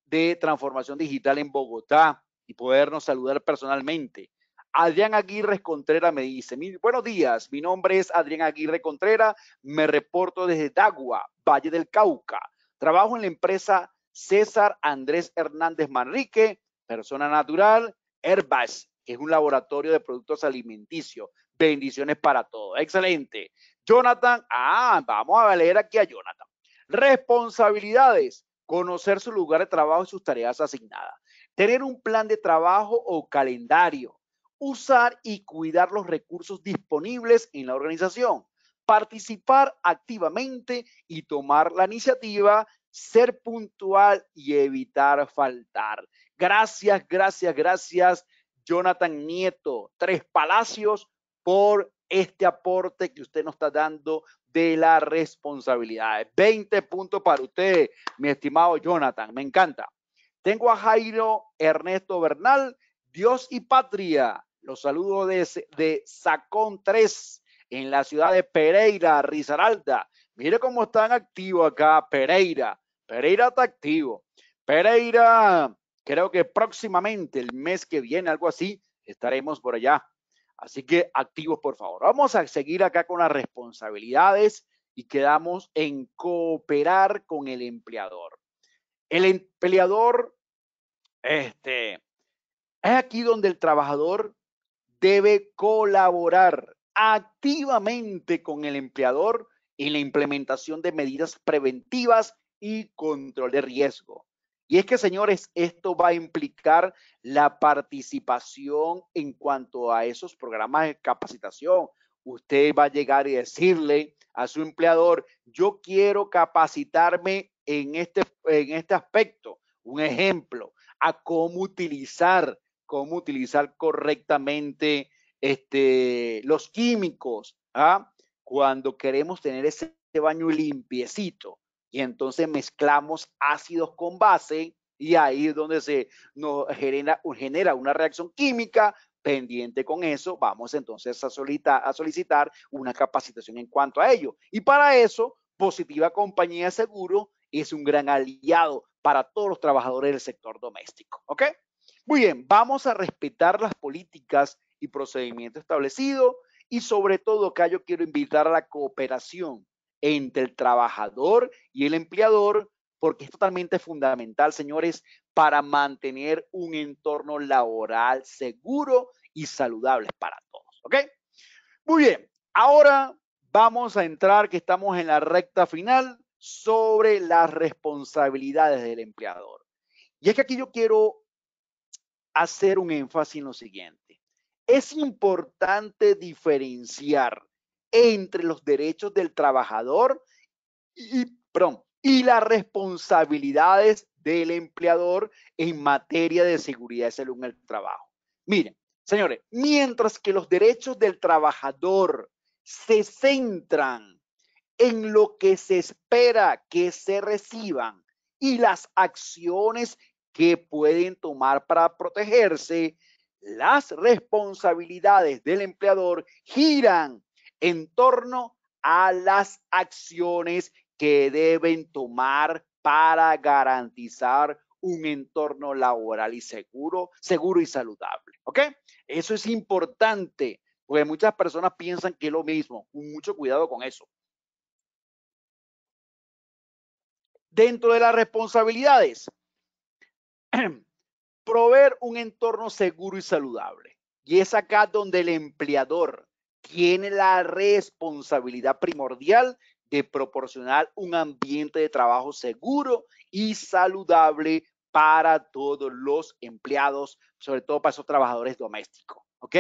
de transformación digital en Bogotá y podernos saludar personalmente. Adrián Aguirre Contrera me dice, buenos días, mi nombre es Adrián Aguirre Contrera, me reporto desde Dagua, Valle del Cauca. Trabajo en la empresa César Andrés Hernández Manrique, persona natural, Herbas, que es un laboratorio de productos alimenticios. Bendiciones para todos. Excelente. Jonathan, ah, vamos a leer aquí a Jonathan. Responsabilidades, conocer su lugar de trabajo y sus tareas asignadas. Tener un plan de trabajo o calendario usar y cuidar los recursos disponibles en la organización, participar activamente y tomar la iniciativa, ser puntual y evitar faltar. Gracias, gracias, gracias, Jonathan Nieto, Tres Palacios, por este aporte que usted nos está dando de la responsabilidad. 20 puntos para usted, mi estimado Jonathan, me encanta. Tengo a Jairo Ernesto Bernal, Dios y Patria. Los saludo de, Sacón 3 en la ciudad de Pereira, Risaralda. Mire cómo están activos acá, Pereira. Pereira está activo. Pereira, creo que próximamente, el mes que viene, algo así, estaremos por allá. Así que activos, por favor. Vamos a seguir acá con las responsabilidades y quedamos en cooperar con el empleador. El empleador, este, es aquí donde el trabajador debe colaborar activamente con el empleador en la implementación de medidas preventivas y control de riesgo. Y es que, señores, esto va a implicar la participación en cuanto a esos programas de capacitación. Usted va a llegar y decirle a su empleador, yo quiero capacitarme en este, en este aspecto. Un ejemplo, a cómo utilizar cómo utilizar correctamente este, los químicos, ¿ah? cuando queremos tener ese baño limpiecito. Y entonces mezclamos ácidos con base y ahí es donde se nos genera, una reacción química pendiente con eso, vamos entonces a, a, solicitar una capacitación en cuanto a ello. Y para eso, Positiva Compañía Seguro es un gran aliado para todos los trabajadores del sector doméstico. ¿Ok? Muy bien, vamos a respetar las políticas y procedimientos establecidos y sobre todo acá yo quiero invitar a la cooperación entre el trabajador y el empleador porque es totalmente fundamental, señores, para mantener un entorno laboral seguro y saludable para todos, ¿ok? Muy bien, ahora vamos a entrar, que estamos en la recta final, sobre las responsabilidades del empleador. Y es que aquí yo quiero hacer un énfasis en lo siguiente. Es importante diferenciar entre los derechos del trabajador y, y las responsabilidades del empleador en materia de seguridad salud en el trabajo. Miren, señores, mientras que los derechos del trabajador se centran en lo que se espera que se reciban y las acciones que pueden tomar para protegerse, las responsabilidades del empleador giran en torno a las acciones que deben tomar para garantizar un entorno laboral y seguro, seguro y saludable. ¿Ok? Eso es importante porque muchas personas piensan que es lo mismo. Mucho cuidado con eso. Dentro de las responsabilidades, proveer un entorno seguro y saludable. Y es acá donde el empleador tiene la responsabilidad primordial de proporcionar un ambiente de trabajo seguro y saludable para todos los empleados, sobre todo para esos trabajadores domésticos. ¿Ok?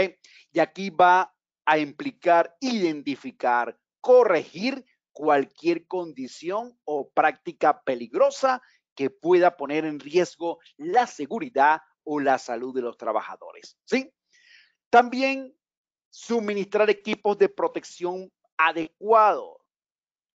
Y aquí va a implicar identificar, corregir cualquier condición o práctica peligrosa que pueda poner en riesgo la seguridad o la salud de los trabajadores. ¿sí? También suministrar equipos de protección adecuado,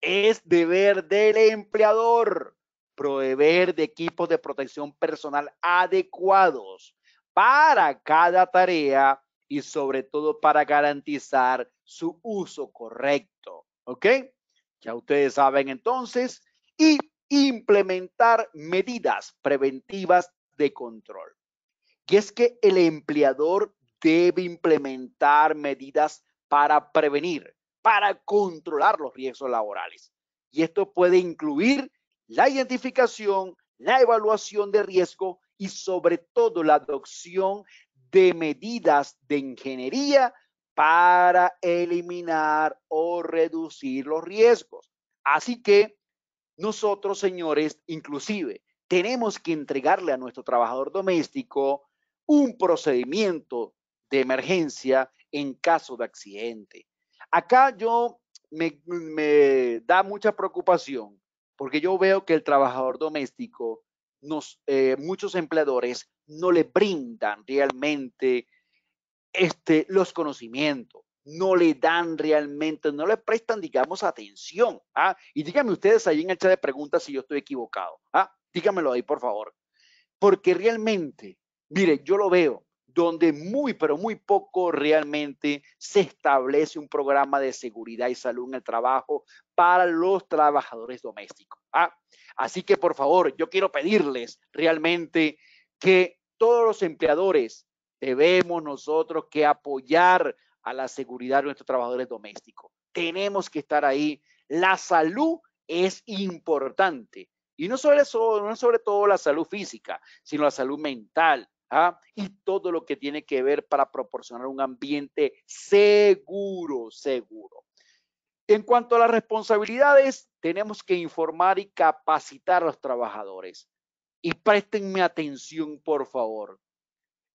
Es deber del empleador proveer de equipos de protección personal adecuados para cada tarea y sobre todo para garantizar su uso correcto. ¿Ok? Ya ustedes saben entonces. Y implementar medidas preventivas de control. Y es que el empleador debe implementar medidas para prevenir, para controlar los riesgos laborales. Y esto puede incluir la identificación, la evaluación de riesgo y sobre todo la adopción de medidas de ingeniería para eliminar o reducir los riesgos. Así que nosotros, señores, inclusive tenemos que entregarle a nuestro trabajador doméstico un procedimiento de emergencia en caso de accidente. Acá yo me, da mucha preocupación porque yo veo que el trabajador doméstico, eh, muchos empleadores no le brindan realmente este, los conocimientos no le dan realmente, no le prestan, digamos, atención. ¿ah? Y díganme ustedes ahí en el chat de preguntas si yo estoy equivocado. ¿ah? Díganmelo ahí, por favor. Porque realmente, mire, yo lo veo donde muy, pero muy poco realmente se establece un programa de seguridad y salud en el trabajo para los trabajadores domésticos. ¿ah? Así que, por favor, yo quiero pedirles realmente que todos los empleadores debemos nosotros que apoyar a la seguridad de nuestros trabajadores domésticos. Tenemos que estar ahí. La salud es importante. Y no solo sobre todo la salud física, sino la salud mental ¿ah? y todo lo que tiene que ver para proporcionar un ambiente seguro, seguro. En cuanto a las responsabilidades, tenemos que informar y capacitar a los trabajadores. Y préstenme atención, por favor.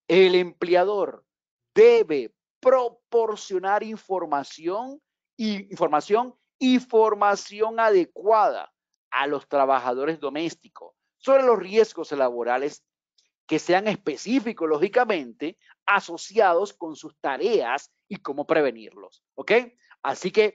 El empleador debe proporcionar información y información y formación adecuada a los trabajadores domésticos sobre los riesgos laborales que sean específicos, lógicamente, asociados con sus tareas y cómo prevenirlos. ¿Ok? Así que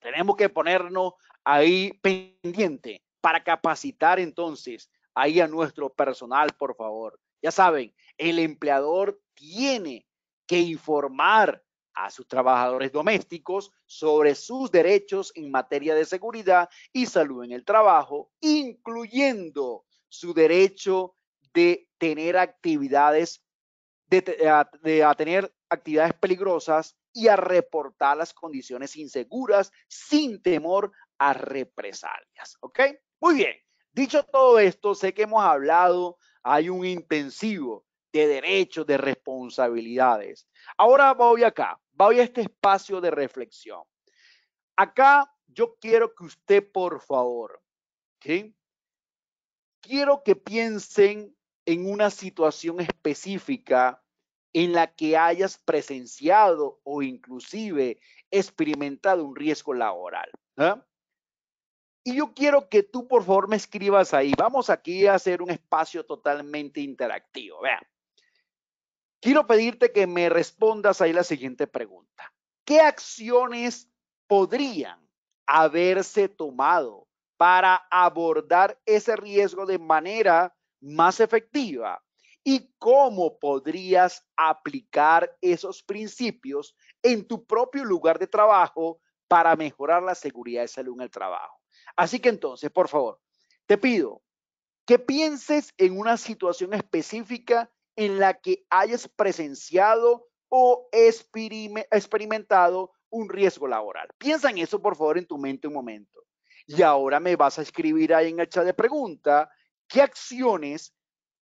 tenemos que ponernos ahí pendiente para capacitar entonces ahí a nuestro personal, por favor. Ya saben, el empleador tiene que informar a sus trabajadores domésticos sobre sus derechos en materia de seguridad y salud en el trabajo, incluyendo su derecho de tener actividades, de, a tener actividades peligrosas y a reportar las condiciones inseguras sin temor a represalias. ¿Ok? Muy bien. Dicho todo esto, sé que hemos hablado, hay un intensivo de derechos, de responsabilidades. Ahora voy acá, voy a este espacio de reflexión. Acá yo quiero que usted, por favor, quiero que piensen en una situación específica en la que hayas presenciado o inclusive experimentado un riesgo laboral. ¿ah? Y yo quiero que tú, por favor, me escribas ahí. Vamos aquí a hacer un espacio totalmente interactivo. Vean quiero pedirte que me respondas ahí la siguiente pregunta. ¿Qué acciones podrían haberse tomado para abordar ese riesgo de manera más efectiva? ¿Y cómo podrías aplicar esos principios en tu propio lugar de trabajo para mejorar la seguridad de salud en el trabajo? Así que entonces, por favor, te pido que pienses en una situación específica en la que hayas presenciado o experimentado un riesgo laboral. Piensa en eso, por favor, en tu mente un momento. Y ahora me vas a escribir ahí en el chat de pregunta qué acciones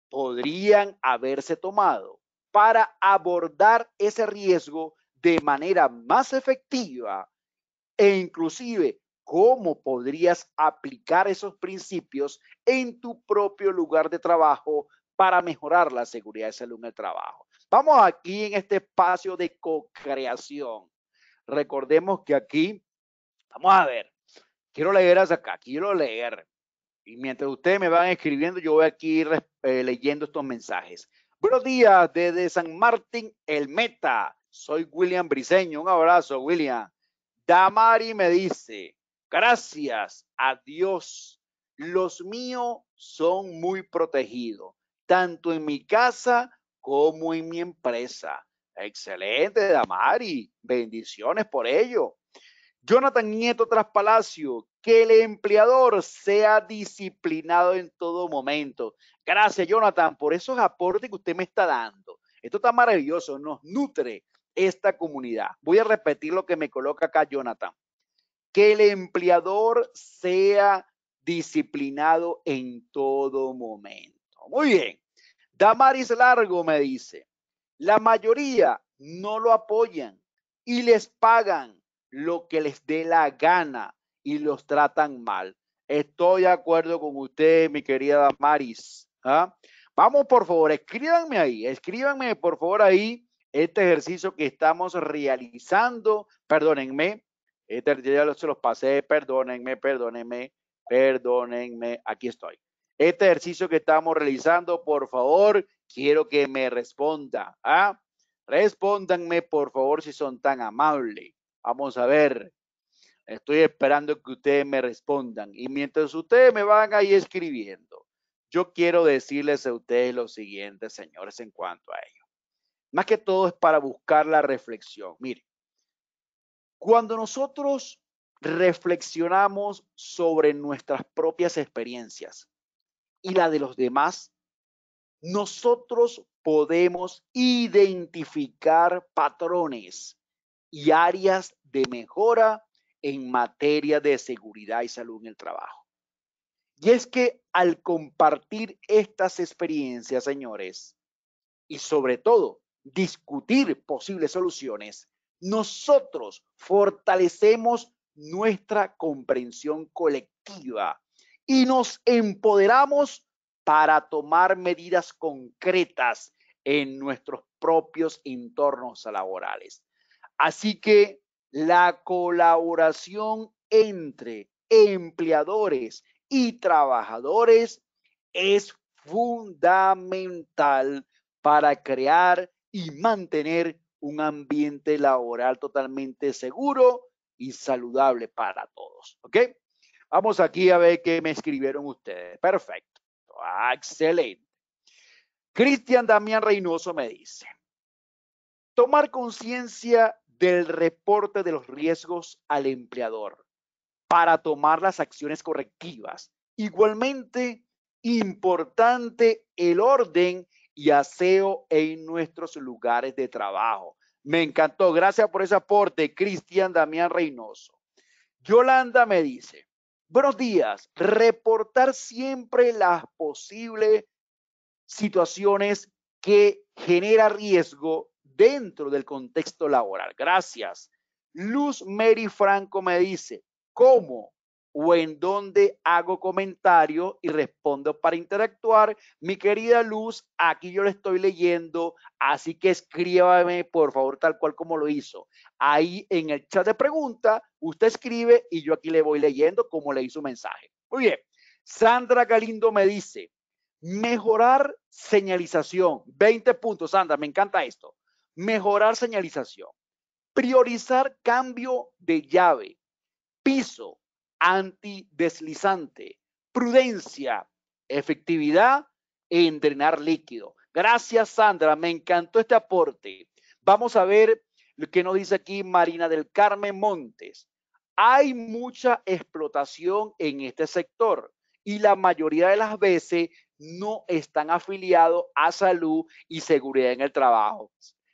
podrían haberse tomado para abordar ese riesgo de manera más efectiva e inclusive cómo podrías aplicar esos principios en tu propio lugar de trabajo para mejorar la seguridad de salud en el trabajo. Vamos aquí en este espacio de co-creación. Recordemos que aquí, vamos a ver, quiero leer hasta acá, quiero leer. Y mientras ustedes me van escribiendo, yo voy aquí eh, leyendo estos mensajes. Buenos días desde San Martín, el Meta. Soy William Briseño. Un abrazo, William. Damari me dice, gracias a Dios, los míos son muy protegidos tanto en mi casa como en mi empresa. Excelente, Damari. Bendiciones por ello. Jonathan Nieto Traspalacio, que el empleador sea disciplinado en todo momento. Gracias, Jonathan, por esos aportes que usted me está dando. Esto está maravilloso, nos nutre esta comunidad. Voy a repetir lo que me coloca acá Jonathan. Que el empleador sea disciplinado en todo momento. Muy bien. Damaris Largo me dice, la mayoría no lo apoyan y les pagan lo que les dé la gana y los tratan mal. Estoy de acuerdo con usted, mi querida Damaris. ¿ah? Vamos, por favor, escríbanme ahí, escríbanme, por favor, ahí este ejercicio que estamos realizando. Perdónenme, este, ya se los pasé, perdónenme, perdónenme, perdónenme, aquí estoy este ejercicio que estamos realizando, por favor, quiero que me responda. ¿ah? Respóndanme, por favor, si son tan amables. Vamos a ver. Estoy esperando que ustedes me respondan. Y mientras ustedes me van ahí escribiendo, yo quiero decirles a ustedes lo siguiente, señores, en cuanto a ello. Más que todo es para buscar la reflexión. Miren, cuando nosotros reflexionamos sobre nuestras propias experiencias, y la de los demás, nosotros podemos identificar patrones y áreas de mejora en materia de seguridad y salud en el trabajo. Y es que al compartir estas experiencias, señores, y sobre todo discutir posibles soluciones, nosotros fortalecemos nuestra comprensión colectiva y nos empoderamos para tomar medidas concretas en nuestros propios entornos laborales. Así que la colaboración entre empleadores y trabajadores es fundamental para crear y mantener un ambiente laboral totalmente seguro y saludable para todos. Vamos aquí a ver qué me escribieron ustedes. Perfecto. excelente. Cristian Damián Reynoso me dice, tomar conciencia del reporte de los riesgos al empleador para tomar las acciones correctivas. Igualmente, importante el orden y aseo en nuestros lugares de trabajo. Me encantó. Gracias por ese aporte, Cristian Damián Reynoso. Yolanda me dice, Buenos días. Reportar siempre las posibles situaciones que genera riesgo dentro del contexto laboral. Gracias. Luz Mary Franco me dice, ¿cómo o en donde hago comentario y respondo para interactuar. Mi querida Luz, aquí yo le estoy leyendo, así que escríbame por favor tal cual como lo hizo. Ahí en el chat de pregunta, usted escribe y yo aquí le voy leyendo como leí su mensaje. Muy bien. Sandra Galindo me dice, mejorar señalización. 20 puntos, Sandra, me encanta esto. Mejorar señalización. Priorizar cambio de llave, piso, antideslizante, prudencia, efectividad e entrenar líquido. Gracias, Sandra. Me encantó este aporte. Vamos a ver lo que nos dice aquí Marina del Carmen Montes. Hay mucha explotación en este sector y la mayoría de las veces no están afiliados a salud y seguridad en el trabajo.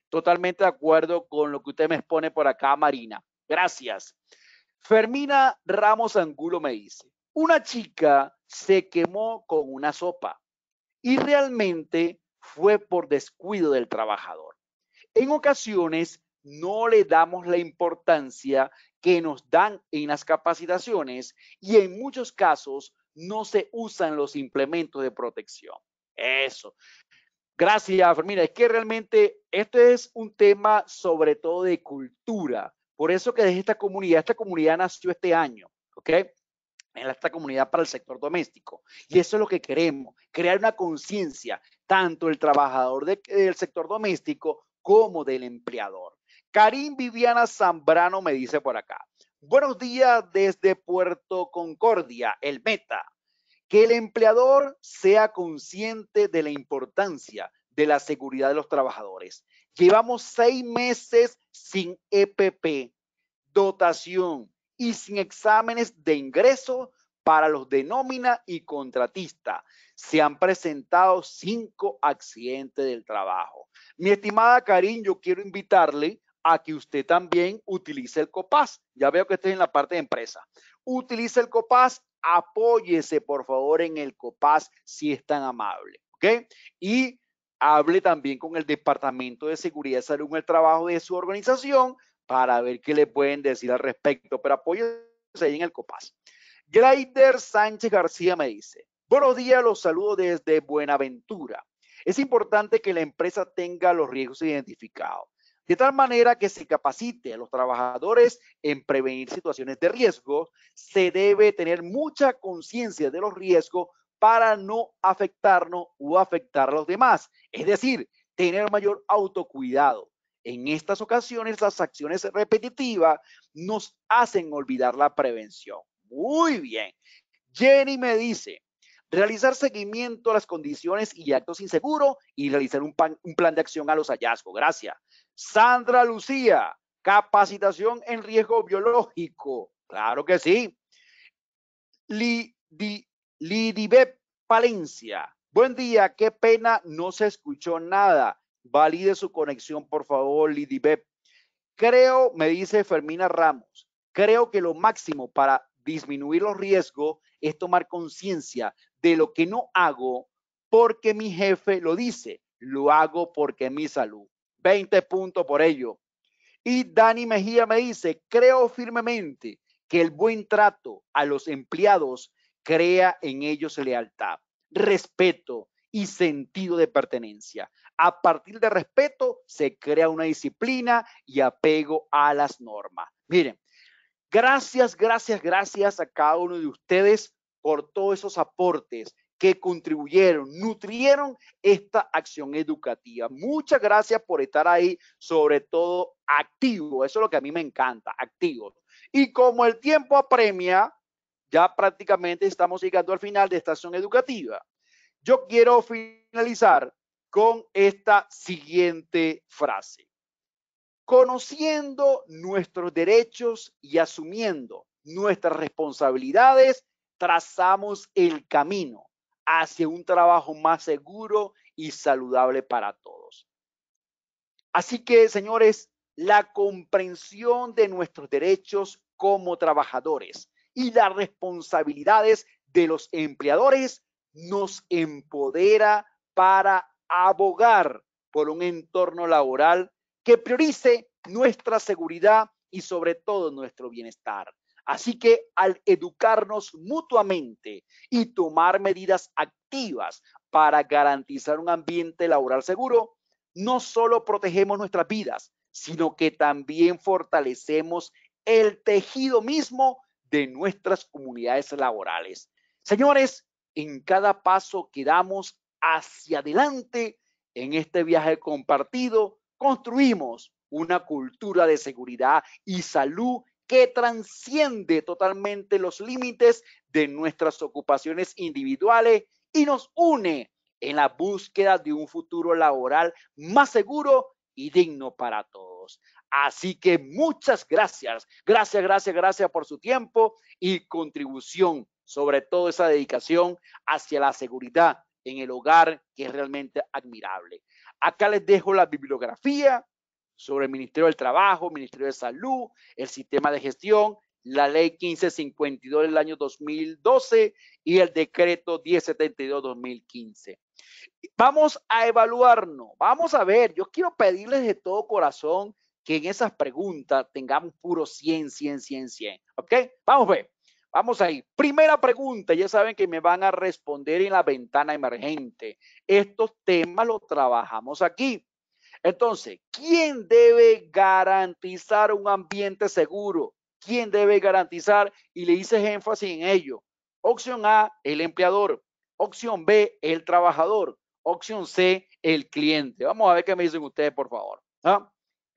Totalmente de acuerdo con lo que usted me expone por acá, Marina. Gracias. Fermina Ramos Angulo me dice, una chica se quemó con una sopa y realmente fue por descuido del trabajador. En ocasiones no le damos la importancia que nos dan en las capacitaciones y en muchos casos no se usan los implementos de protección. Eso. Gracias, Fermina. Es que realmente este es un tema sobre todo de cultura por eso que desde esta comunidad, esta comunidad nació este año, ¿ok? En esta comunidad para el sector doméstico. Y eso es lo que queremos, crear una conciencia, tanto el trabajador del sector doméstico como del empleador. Karim Viviana Zambrano me dice por acá. Buenos días desde Puerto Concordia, el meta. Que el empleador sea consciente de la importancia de la seguridad de los trabajadores. Llevamos seis meses sin EPP, dotación y sin exámenes de ingreso para los de nómina y contratista. Se han presentado cinco accidentes del trabajo. Mi estimada Karin, yo quiero invitarle a que usted también utilice el COPAS. Ya veo que estoy en la parte de empresa. Utilice el COPAS, apóyese por favor en el COPAS si es tan amable. ¿Ok? Y hable también con el Departamento de Seguridad, y Salud ...en el Trabajo de su organización para ver qué le pueden decir al respecto, pero apóyense ahí en el COPAS. Graider Sánchez García me dice, buenos días, los saludo desde Buenaventura. Es importante que la empresa tenga los riesgos identificados, de tal manera que se capacite a los trabajadores en prevenir situaciones de riesgo. Se debe tener mucha conciencia de los riesgos para no afectarnos o afectar a los demás. Es decir, tener mayor autocuidado. En estas ocasiones, las acciones repetitivas nos hacen olvidar la prevención. Muy bien. Jenny me dice, realizar seguimiento a las condiciones y actos inseguros y realizar un, plan de acción a los hallazgos. Gracias. Sandra Lucía, capacitación en riesgo biológico. Claro que sí. Lidia. Lidibep Palencia. Buen día, qué pena, no se escuchó nada. Valide su conexión, por favor, Lidibep. Creo, me dice Fermina Ramos, creo que lo máximo para disminuir los riesgos es tomar conciencia de lo que no hago porque mi jefe lo dice, lo hago porque mi salud. 20 puntos por ello. Y Dani Mejía me dice, creo firmemente que el buen trato a los empleados crea en ellos lealtad, respeto y sentido de pertenencia. A partir de respeto se crea una disciplina y apego a las normas. Miren, gracias, gracias, gracias a cada uno de ustedes por todos esos aportes que contribuyeron, nutrieron esta acción educativa. Muchas gracias por estar ahí, sobre todo activo. Eso es lo que a mí me encanta, activo. Y como el tiempo apremia, ya prácticamente estamos llegando al final de esta estación educativa. Yo quiero finalizar con esta siguiente frase. Conociendo nuestros derechos y asumiendo nuestras responsabilidades, trazamos el camino hacia un trabajo más seguro y saludable para todos. Así que, señores, la comprensión de nuestros derechos como trabajadores y las responsabilidades de los empleadores nos empodera para abogar por un entorno laboral que priorice nuestra seguridad y sobre todo nuestro bienestar. Así que al educarnos mutuamente y tomar medidas activas para garantizar un ambiente laboral seguro, no solo protegemos nuestras vidas, sino que también fortalecemos el tejido mismo de nuestras comunidades laborales. Señores, en cada paso que damos hacia adelante en este viaje compartido, construimos una cultura de seguridad y salud que transciende totalmente los límites de nuestras ocupaciones individuales y nos une en la búsqueda de un futuro laboral más seguro y digno para todos. Así que muchas gracias, gracias, gracias, gracias por su tiempo y contribución, sobre todo esa dedicación hacia la seguridad en el hogar, que es realmente admirable. Acá les dejo la bibliografía sobre el Ministerio del Trabajo, Ministerio de Salud, el sistema de gestión, la ley 1552 del año 2012 y el decreto 1072-2015. Vamos a evaluarnos, vamos a ver, yo quiero pedirles de todo corazón que en esas preguntas tengamos puro 100, 100, 100, 100. ¿Ok? Vamos a ver. Vamos a ahí. Primera pregunta. Ya saben que me van a responder en la ventana emergente. Estos temas los trabajamos aquí. Entonces, ¿quién debe garantizar un ambiente seguro? ¿Quién debe garantizar? Y le hice énfasis en ello. Opción A, el empleador. Opción B, el trabajador. Opción C, el cliente. Vamos a ver qué me dicen ustedes, por favor. ¿ah?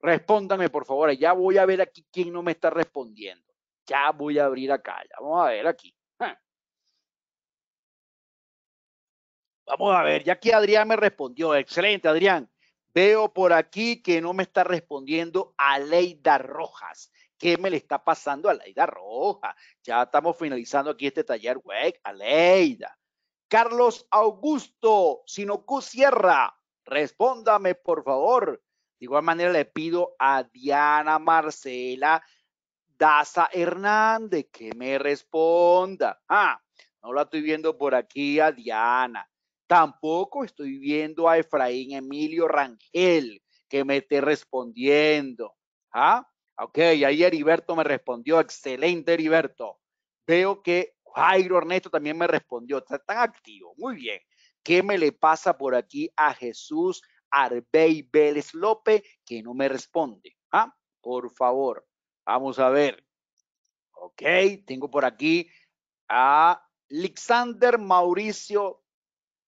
Respóndame, por favor. Ya voy a ver aquí quién no me está respondiendo. Ya voy a abrir acá. Ya vamos a ver aquí. Ah. Vamos a ver. Ya que Adrián me respondió. Excelente, Adrián. Veo por aquí que no me está respondiendo Aleida Rojas. ¿Qué me le está pasando a Aleida Rojas? Ya estamos finalizando aquí este taller web. Aleida. Carlos Augusto Sinocu Sierra. Respóndame, por favor. De igual manera le pido a Diana Marcela Daza Hernández que me responda. Ah, no la estoy viendo por aquí a Diana. Tampoco estoy viendo a Efraín Emilio Rangel que me esté respondiendo. Ah, ok, ahí Heriberto me respondió. Excelente, Heriberto. Veo que Jairo Ernesto también me respondió. Está tan activo. Muy bien. ¿Qué me le pasa por aquí a Jesús Arbey Vélez López, que no me responde. ¿Ah? Por favor, vamos a ver. Ok, tengo por aquí a Lixander Mauricio,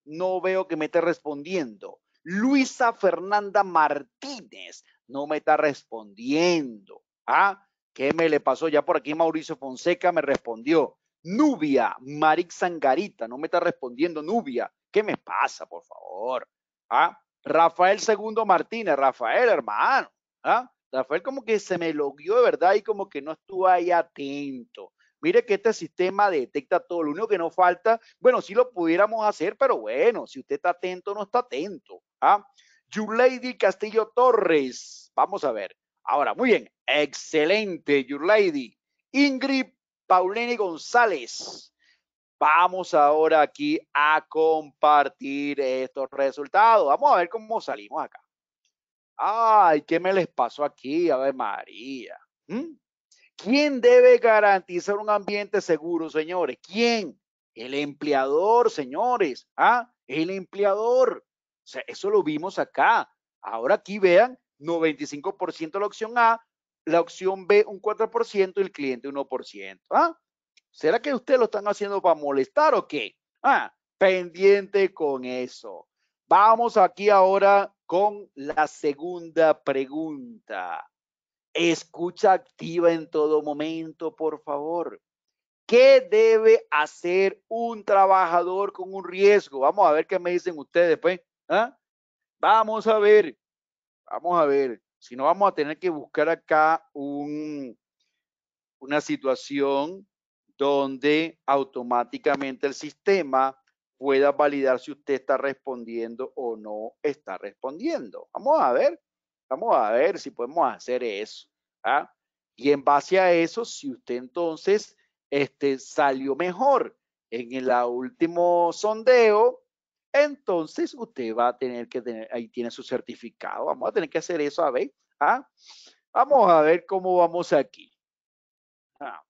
no veo que me esté respondiendo. Luisa Fernanda Martínez, no me está respondiendo. ¿Ah? ¿Qué me le pasó? Ya por aquí Mauricio Fonseca me respondió. Nubia, Marix Sangarita, no me está respondiendo Nubia. ¿Qué me pasa, por favor? ¿Ah? Rafael Segundo Martínez, Rafael, hermano. ¿ah? Rafael como que se me lo guió de verdad y como que no estuvo ahí atento. Mire que este sistema detecta todo, lo único que nos falta, bueno, si sí lo pudiéramos hacer, pero bueno, si usted está atento, no está atento. ¿ah? Lady Castillo Torres, vamos a ver. Ahora, muy bien, excelente, Your Lady. Ingrid Paulini González, Vamos ahora aquí a compartir estos resultados. Vamos a ver cómo salimos acá. Ay, ¿qué me les pasó aquí? Ave María. ¿Mm? ¿Quién debe garantizar un ambiente seguro, señores? ¿Quién? El empleador, señores. ¿Ah? El empleador. O sea, eso lo vimos acá. Ahora aquí vean, 95% la opción A, la opción B un 4% y el cliente 1%. ¿ah? ¿Será que ustedes lo están haciendo para molestar o qué? Ah, pendiente con eso. Vamos aquí ahora con la segunda pregunta. Escucha activa en todo momento, por favor. ¿Qué debe hacer un trabajador con un riesgo? Vamos a ver qué me dicen ustedes, pues. ¿Ah? Vamos a ver. Vamos a ver. Si no, vamos a tener que buscar acá un, una situación donde automáticamente el sistema pueda validar si usted está respondiendo o no está respondiendo. Vamos a ver, vamos a ver si podemos hacer eso. ¿ah? Y en base a eso, si usted entonces este, salió mejor en el último sondeo, entonces usted va a tener que tener, ahí tiene su certificado. Vamos a tener que hacer eso a ver. ¿ah? Vamos a ver cómo vamos aquí. Ah,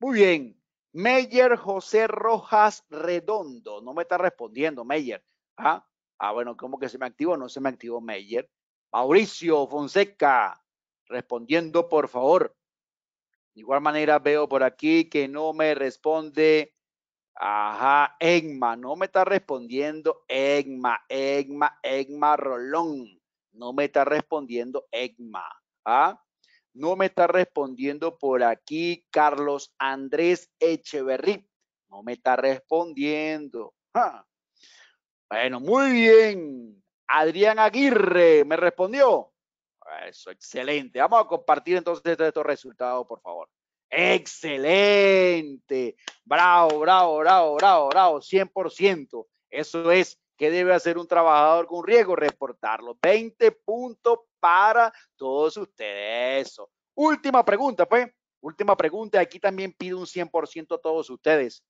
muy bien. Meyer José Rojas Redondo. No me está respondiendo, Meyer. ¿Ah? ah, bueno, ¿cómo que se me activó? No se me activó Meyer. Mauricio Fonseca, respondiendo, por favor. De igual manera veo por aquí que no me responde. Ajá, Egma, no me está respondiendo Egma, Egma, Egma Rolón. No me está respondiendo Egma. ¿Ah? No me está respondiendo por aquí Carlos Andrés Echeverrí. No me está respondiendo. Bueno, muy bien. Adrián Aguirre me respondió. Eso, excelente. Vamos a compartir entonces estos resultados, por favor. Excelente. Bravo, bravo, bravo, bravo, bravo. 100%. Eso es que debe hacer un trabajador con riesgo, reportarlo. 20 puntos para todos ustedes. Eso. Última pregunta, pues. Última pregunta. Aquí también pido un 100% a todos ustedes.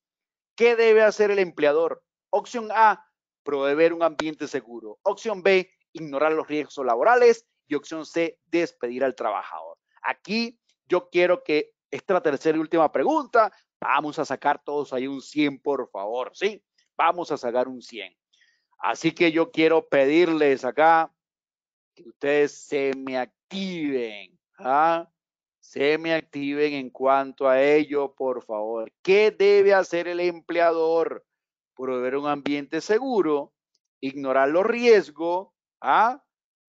¿Qué debe hacer el empleador? Opción A, proveer un ambiente seguro. Opción B, ignorar los riesgos laborales. Y opción C, despedir al trabajador. Aquí yo quiero que esta tercera y última pregunta. Vamos a sacar todos ahí un 100, por favor, ¿sí? Vamos a sacar un 100. Así que yo quiero pedirles acá que ustedes se me activen, ¿ah? se me activen en cuanto a ello, por favor. ¿Qué debe hacer el empleador? Proveer un ambiente seguro, ignorar los riesgos, ¿ah?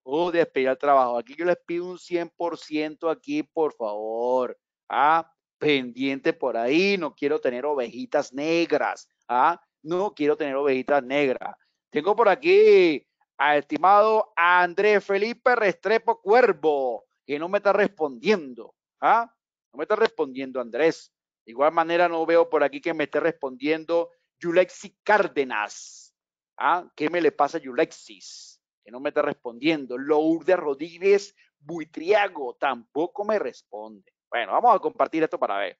o despedir al trabajo. Aquí yo les pido un 100% aquí, por favor. ¿ah? Pendiente por ahí, no quiero tener ovejitas negras. ¿ah? No quiero tener ovejitas negras. Tengo por aquí a estimado Andrés Felipe Restrepo Cuervo, que no me está respondiendo. ¿ah? No me está respondiendo Andrés. De igual manera no veo por aquí que me esté respondiendo Yulexi Cárdenas. ¿ah? ¿Qué me le pasa a Yulexis? Que no me está respondiendo. Lourdes Rodríguez Buitriago tampoco me responde. Bueno, vamos a compartir esto para ver.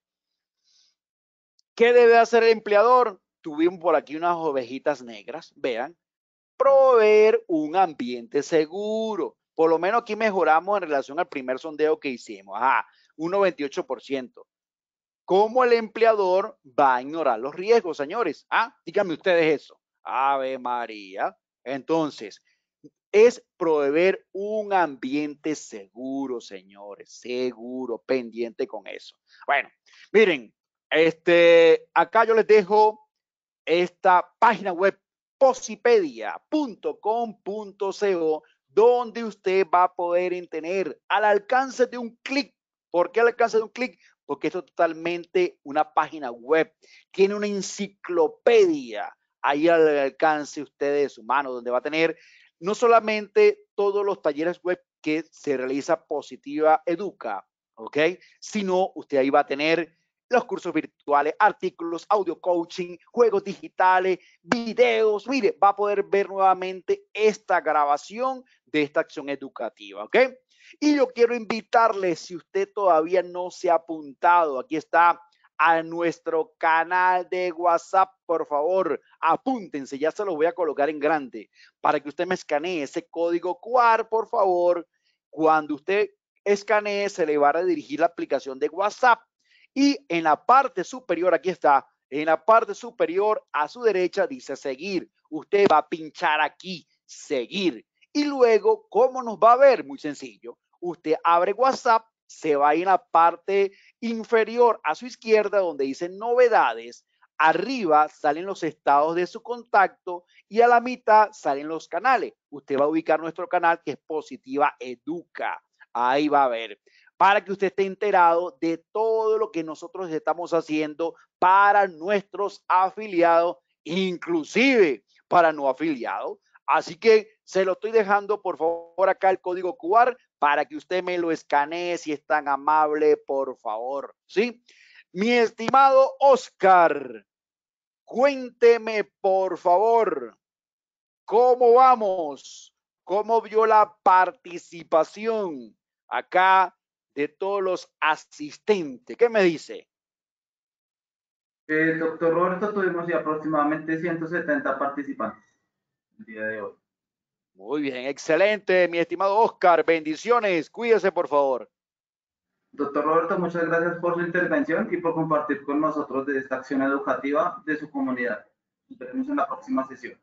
¿Qué debe hacer el empleador? Tuvimos por aquí unas ovejitas negras, vean, proveer un ambiente seguro. Por lo menos aquí mejoramos en relación al primer sondeo que hicimos, Ajá, un 98%. ¿Cómo el empleador va a ignorar los riesgos, señores? Ah, díganme ustedes eso. Ave María. Entonces, es proveer un ambiente seguro, señores, seguro, pendiente con eso. Bueno, miren, este, acá yo les dejo esta página web posipedia.com.co, donde usted va a poder tener al alcance de un clic. ¿Por qué al alcance de un clic? Porque es totalmente una página web. Tiene una enciclopedia ahí al alcance usted de su mano, donde va a tener no solamente todos los talleres web que se realiza Positiva Educa, ¿ok? Sino usted ahí va a tener los cursos virtuales, artículos, audio coaching, juegos digitales, videos. Mire, va a poder ver nuevamente esta grabación de esta acción educativa, ¿ok? Y yo quiero invitarle, si usted todavía no se ha apuntado, aquí está a nuestro canal de WhatsApp, por favor, apúntense, ya se los voy a colocar en grande para que usted me escanee ese código QR, por favor. Cuando usted escanee, se le va a redirigir la aplicación de WhatsApp y en la parte superior, aquí está, en la parte superior a su derecha dice seguir. Usted va a pinchar aquí, seguir. Y luego, ¿cómo nos va a ver? Muy sencillo. Usted abre WhatsApp, se va en la parte inferior a su izquierda donde dice novedades. Arriba salen los estados de su contacto y a la mitad salen los canales. Usted va a ubicar nuestro canal que es Positiva Educa. Ahí va a ver para que usted esté enterado de todo lo que nosotros estamos haciendo para nuestros afiliados, inclusive para no afiliados. Así que se lo estoy dejando, por favor, acá el código QR para que usted me lo escanee si es tan amable, por favor. ¿Sí? Mi estimado Oscar, cuénteme, por favor, cómo vamos, cómo vio la participación acá de todos los asistentes. ¿Qué me dice? Eh, doctor Roberto, tuvimos ya aproximadamente 170 participantes el día de hoy. Muy bien, excelente, mi estimado Oscar. Bendiciones, cuídese por favor. Doctor Roberto, muchas gracias por su intervención y por compartir con nosotros de esta acción educativa de su comunidad. Nos vemos en la próxima sesión.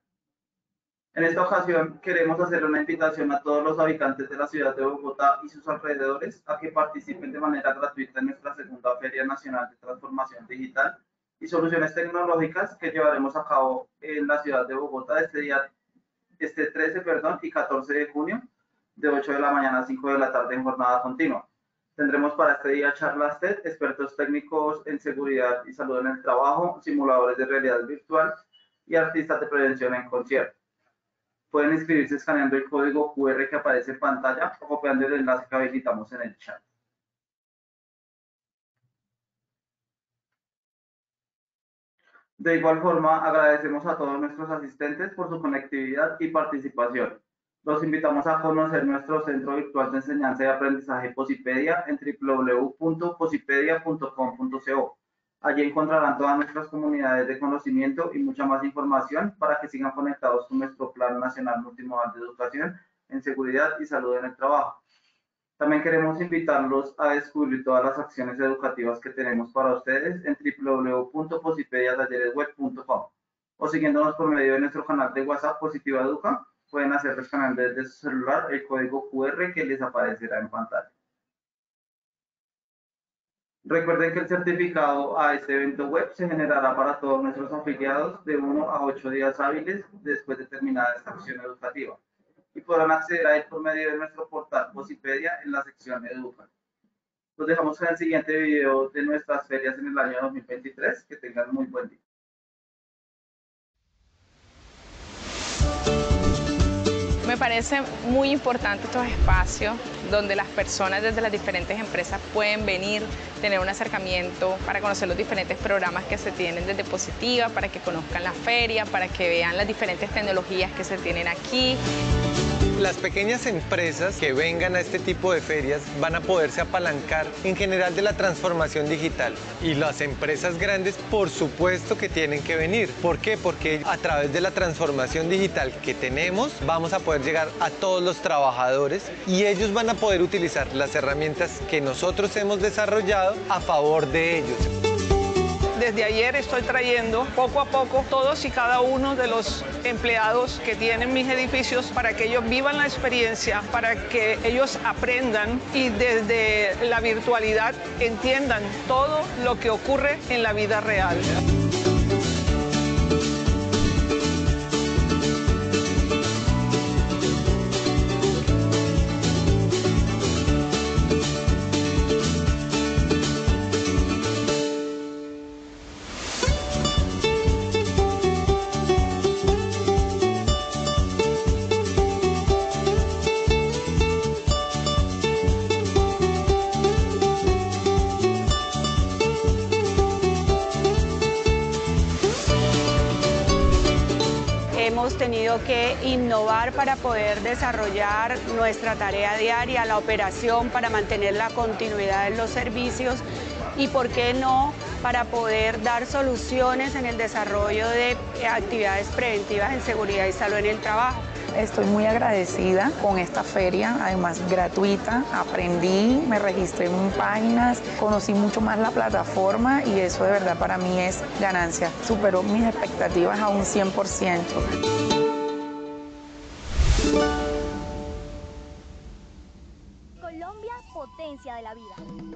En esta ocasión queremos hacer una invitación a todos los habitantes de la ciudad de Bogotá y sus alrededores a que participen de manera gratuita en nuestra segunda Feria Nacional de Transformación Digital y Soluciones Tecnológicas que llevaremos a cabo en la ciudad de Bogotá este día, este 13 perdón, y 14 de junio, de 8 de la mañana a 5 de la tarde en jornada continua. Tendremos para este día charlas TED, expertos técnicos en seguridad y salud en el trabajo, simuladores de realidad virtual y artistas de prevención en concierto pueden inscribirse escaneando el código QR que aparece en pantalla o copiando el enlace que visitamos en el chat. De igual forma, agradecemos a todos nuestros asistentes por su conectividad y participación. Los invitamos a conocer nuestro Centro Virtual de Enseñanza y Aprendizaje Posipedia en www.posipedia.com.co Allí encontrarán todas nuestras comunidades de conocimiento y mucha más información para que sigan conectados con nuestro Plan Nacional Multimodal de Educación en Seguridad y Salud en el Trabajo. También queremos invitarlos a descubrir todas las acciones educativas que tenemos para ustedes en www.posipediatalleresweb.com o siguiéndonos por medio de nuestro canal de WhatsApp Positiva Educa, pueden hacer canal desde su celular el código QR que les aparecerá en pantalla. Recuerden que el certificado a este evento web se generará para todos nuestros afiliados de 1 a 8 días hábiles después de terminada esta opción educativa y podrán acceder a él por medio de nuestro portal Vocipedia en la sección Educa. Los dejamos en el siguiente video de nuestras ferias en el año 2023. Que tengan muy buen día. Me parece muy importante estos espacios donde las personas desde las diferentes empresas pueden venir, tener un acercamiento para conocer los diferentes programas que se tienen desde Positiva, para que conozcan la feria, para que vean las diferentes tecnologías que se tienen aquí. Las pequeñas empresas que vengan a este tipo de ferias van a poderse apalancar en general de la transformación digital. Y las empresas grandes, por supuesto que tienen que venir. ¿Por qué? Porque a través de la transformación digital que tenemos, vamos a poder llegar a todos los trabajadores y ellos van a poder utilizar las herramientas que nosotros hemos desarrollado a favor de ellos desde ayer estoy trayendo poco a poco todos y cada uno de los empleados que tienen mis edificios para que ellos vivan la experiencia, para que ellos aprendan y desde la virtualidad entiendan todo lo que ocurre en la vida real. innovar para poder desarrollar nuestra tarea diaria, la operación, para mantener la continuidad de los servicios y, por qué no, para poder dar soluciones en el desarrollo de actividades preventivas en seguridad y salud en el trabajo. Estoy muy agradecida con esta feria, además gratuita. Aprendí, me registré en páginas, conocí mucho más la plataforma y eso de verdad para mí es ganancia. Superó mis expectativas a un 100%. vida.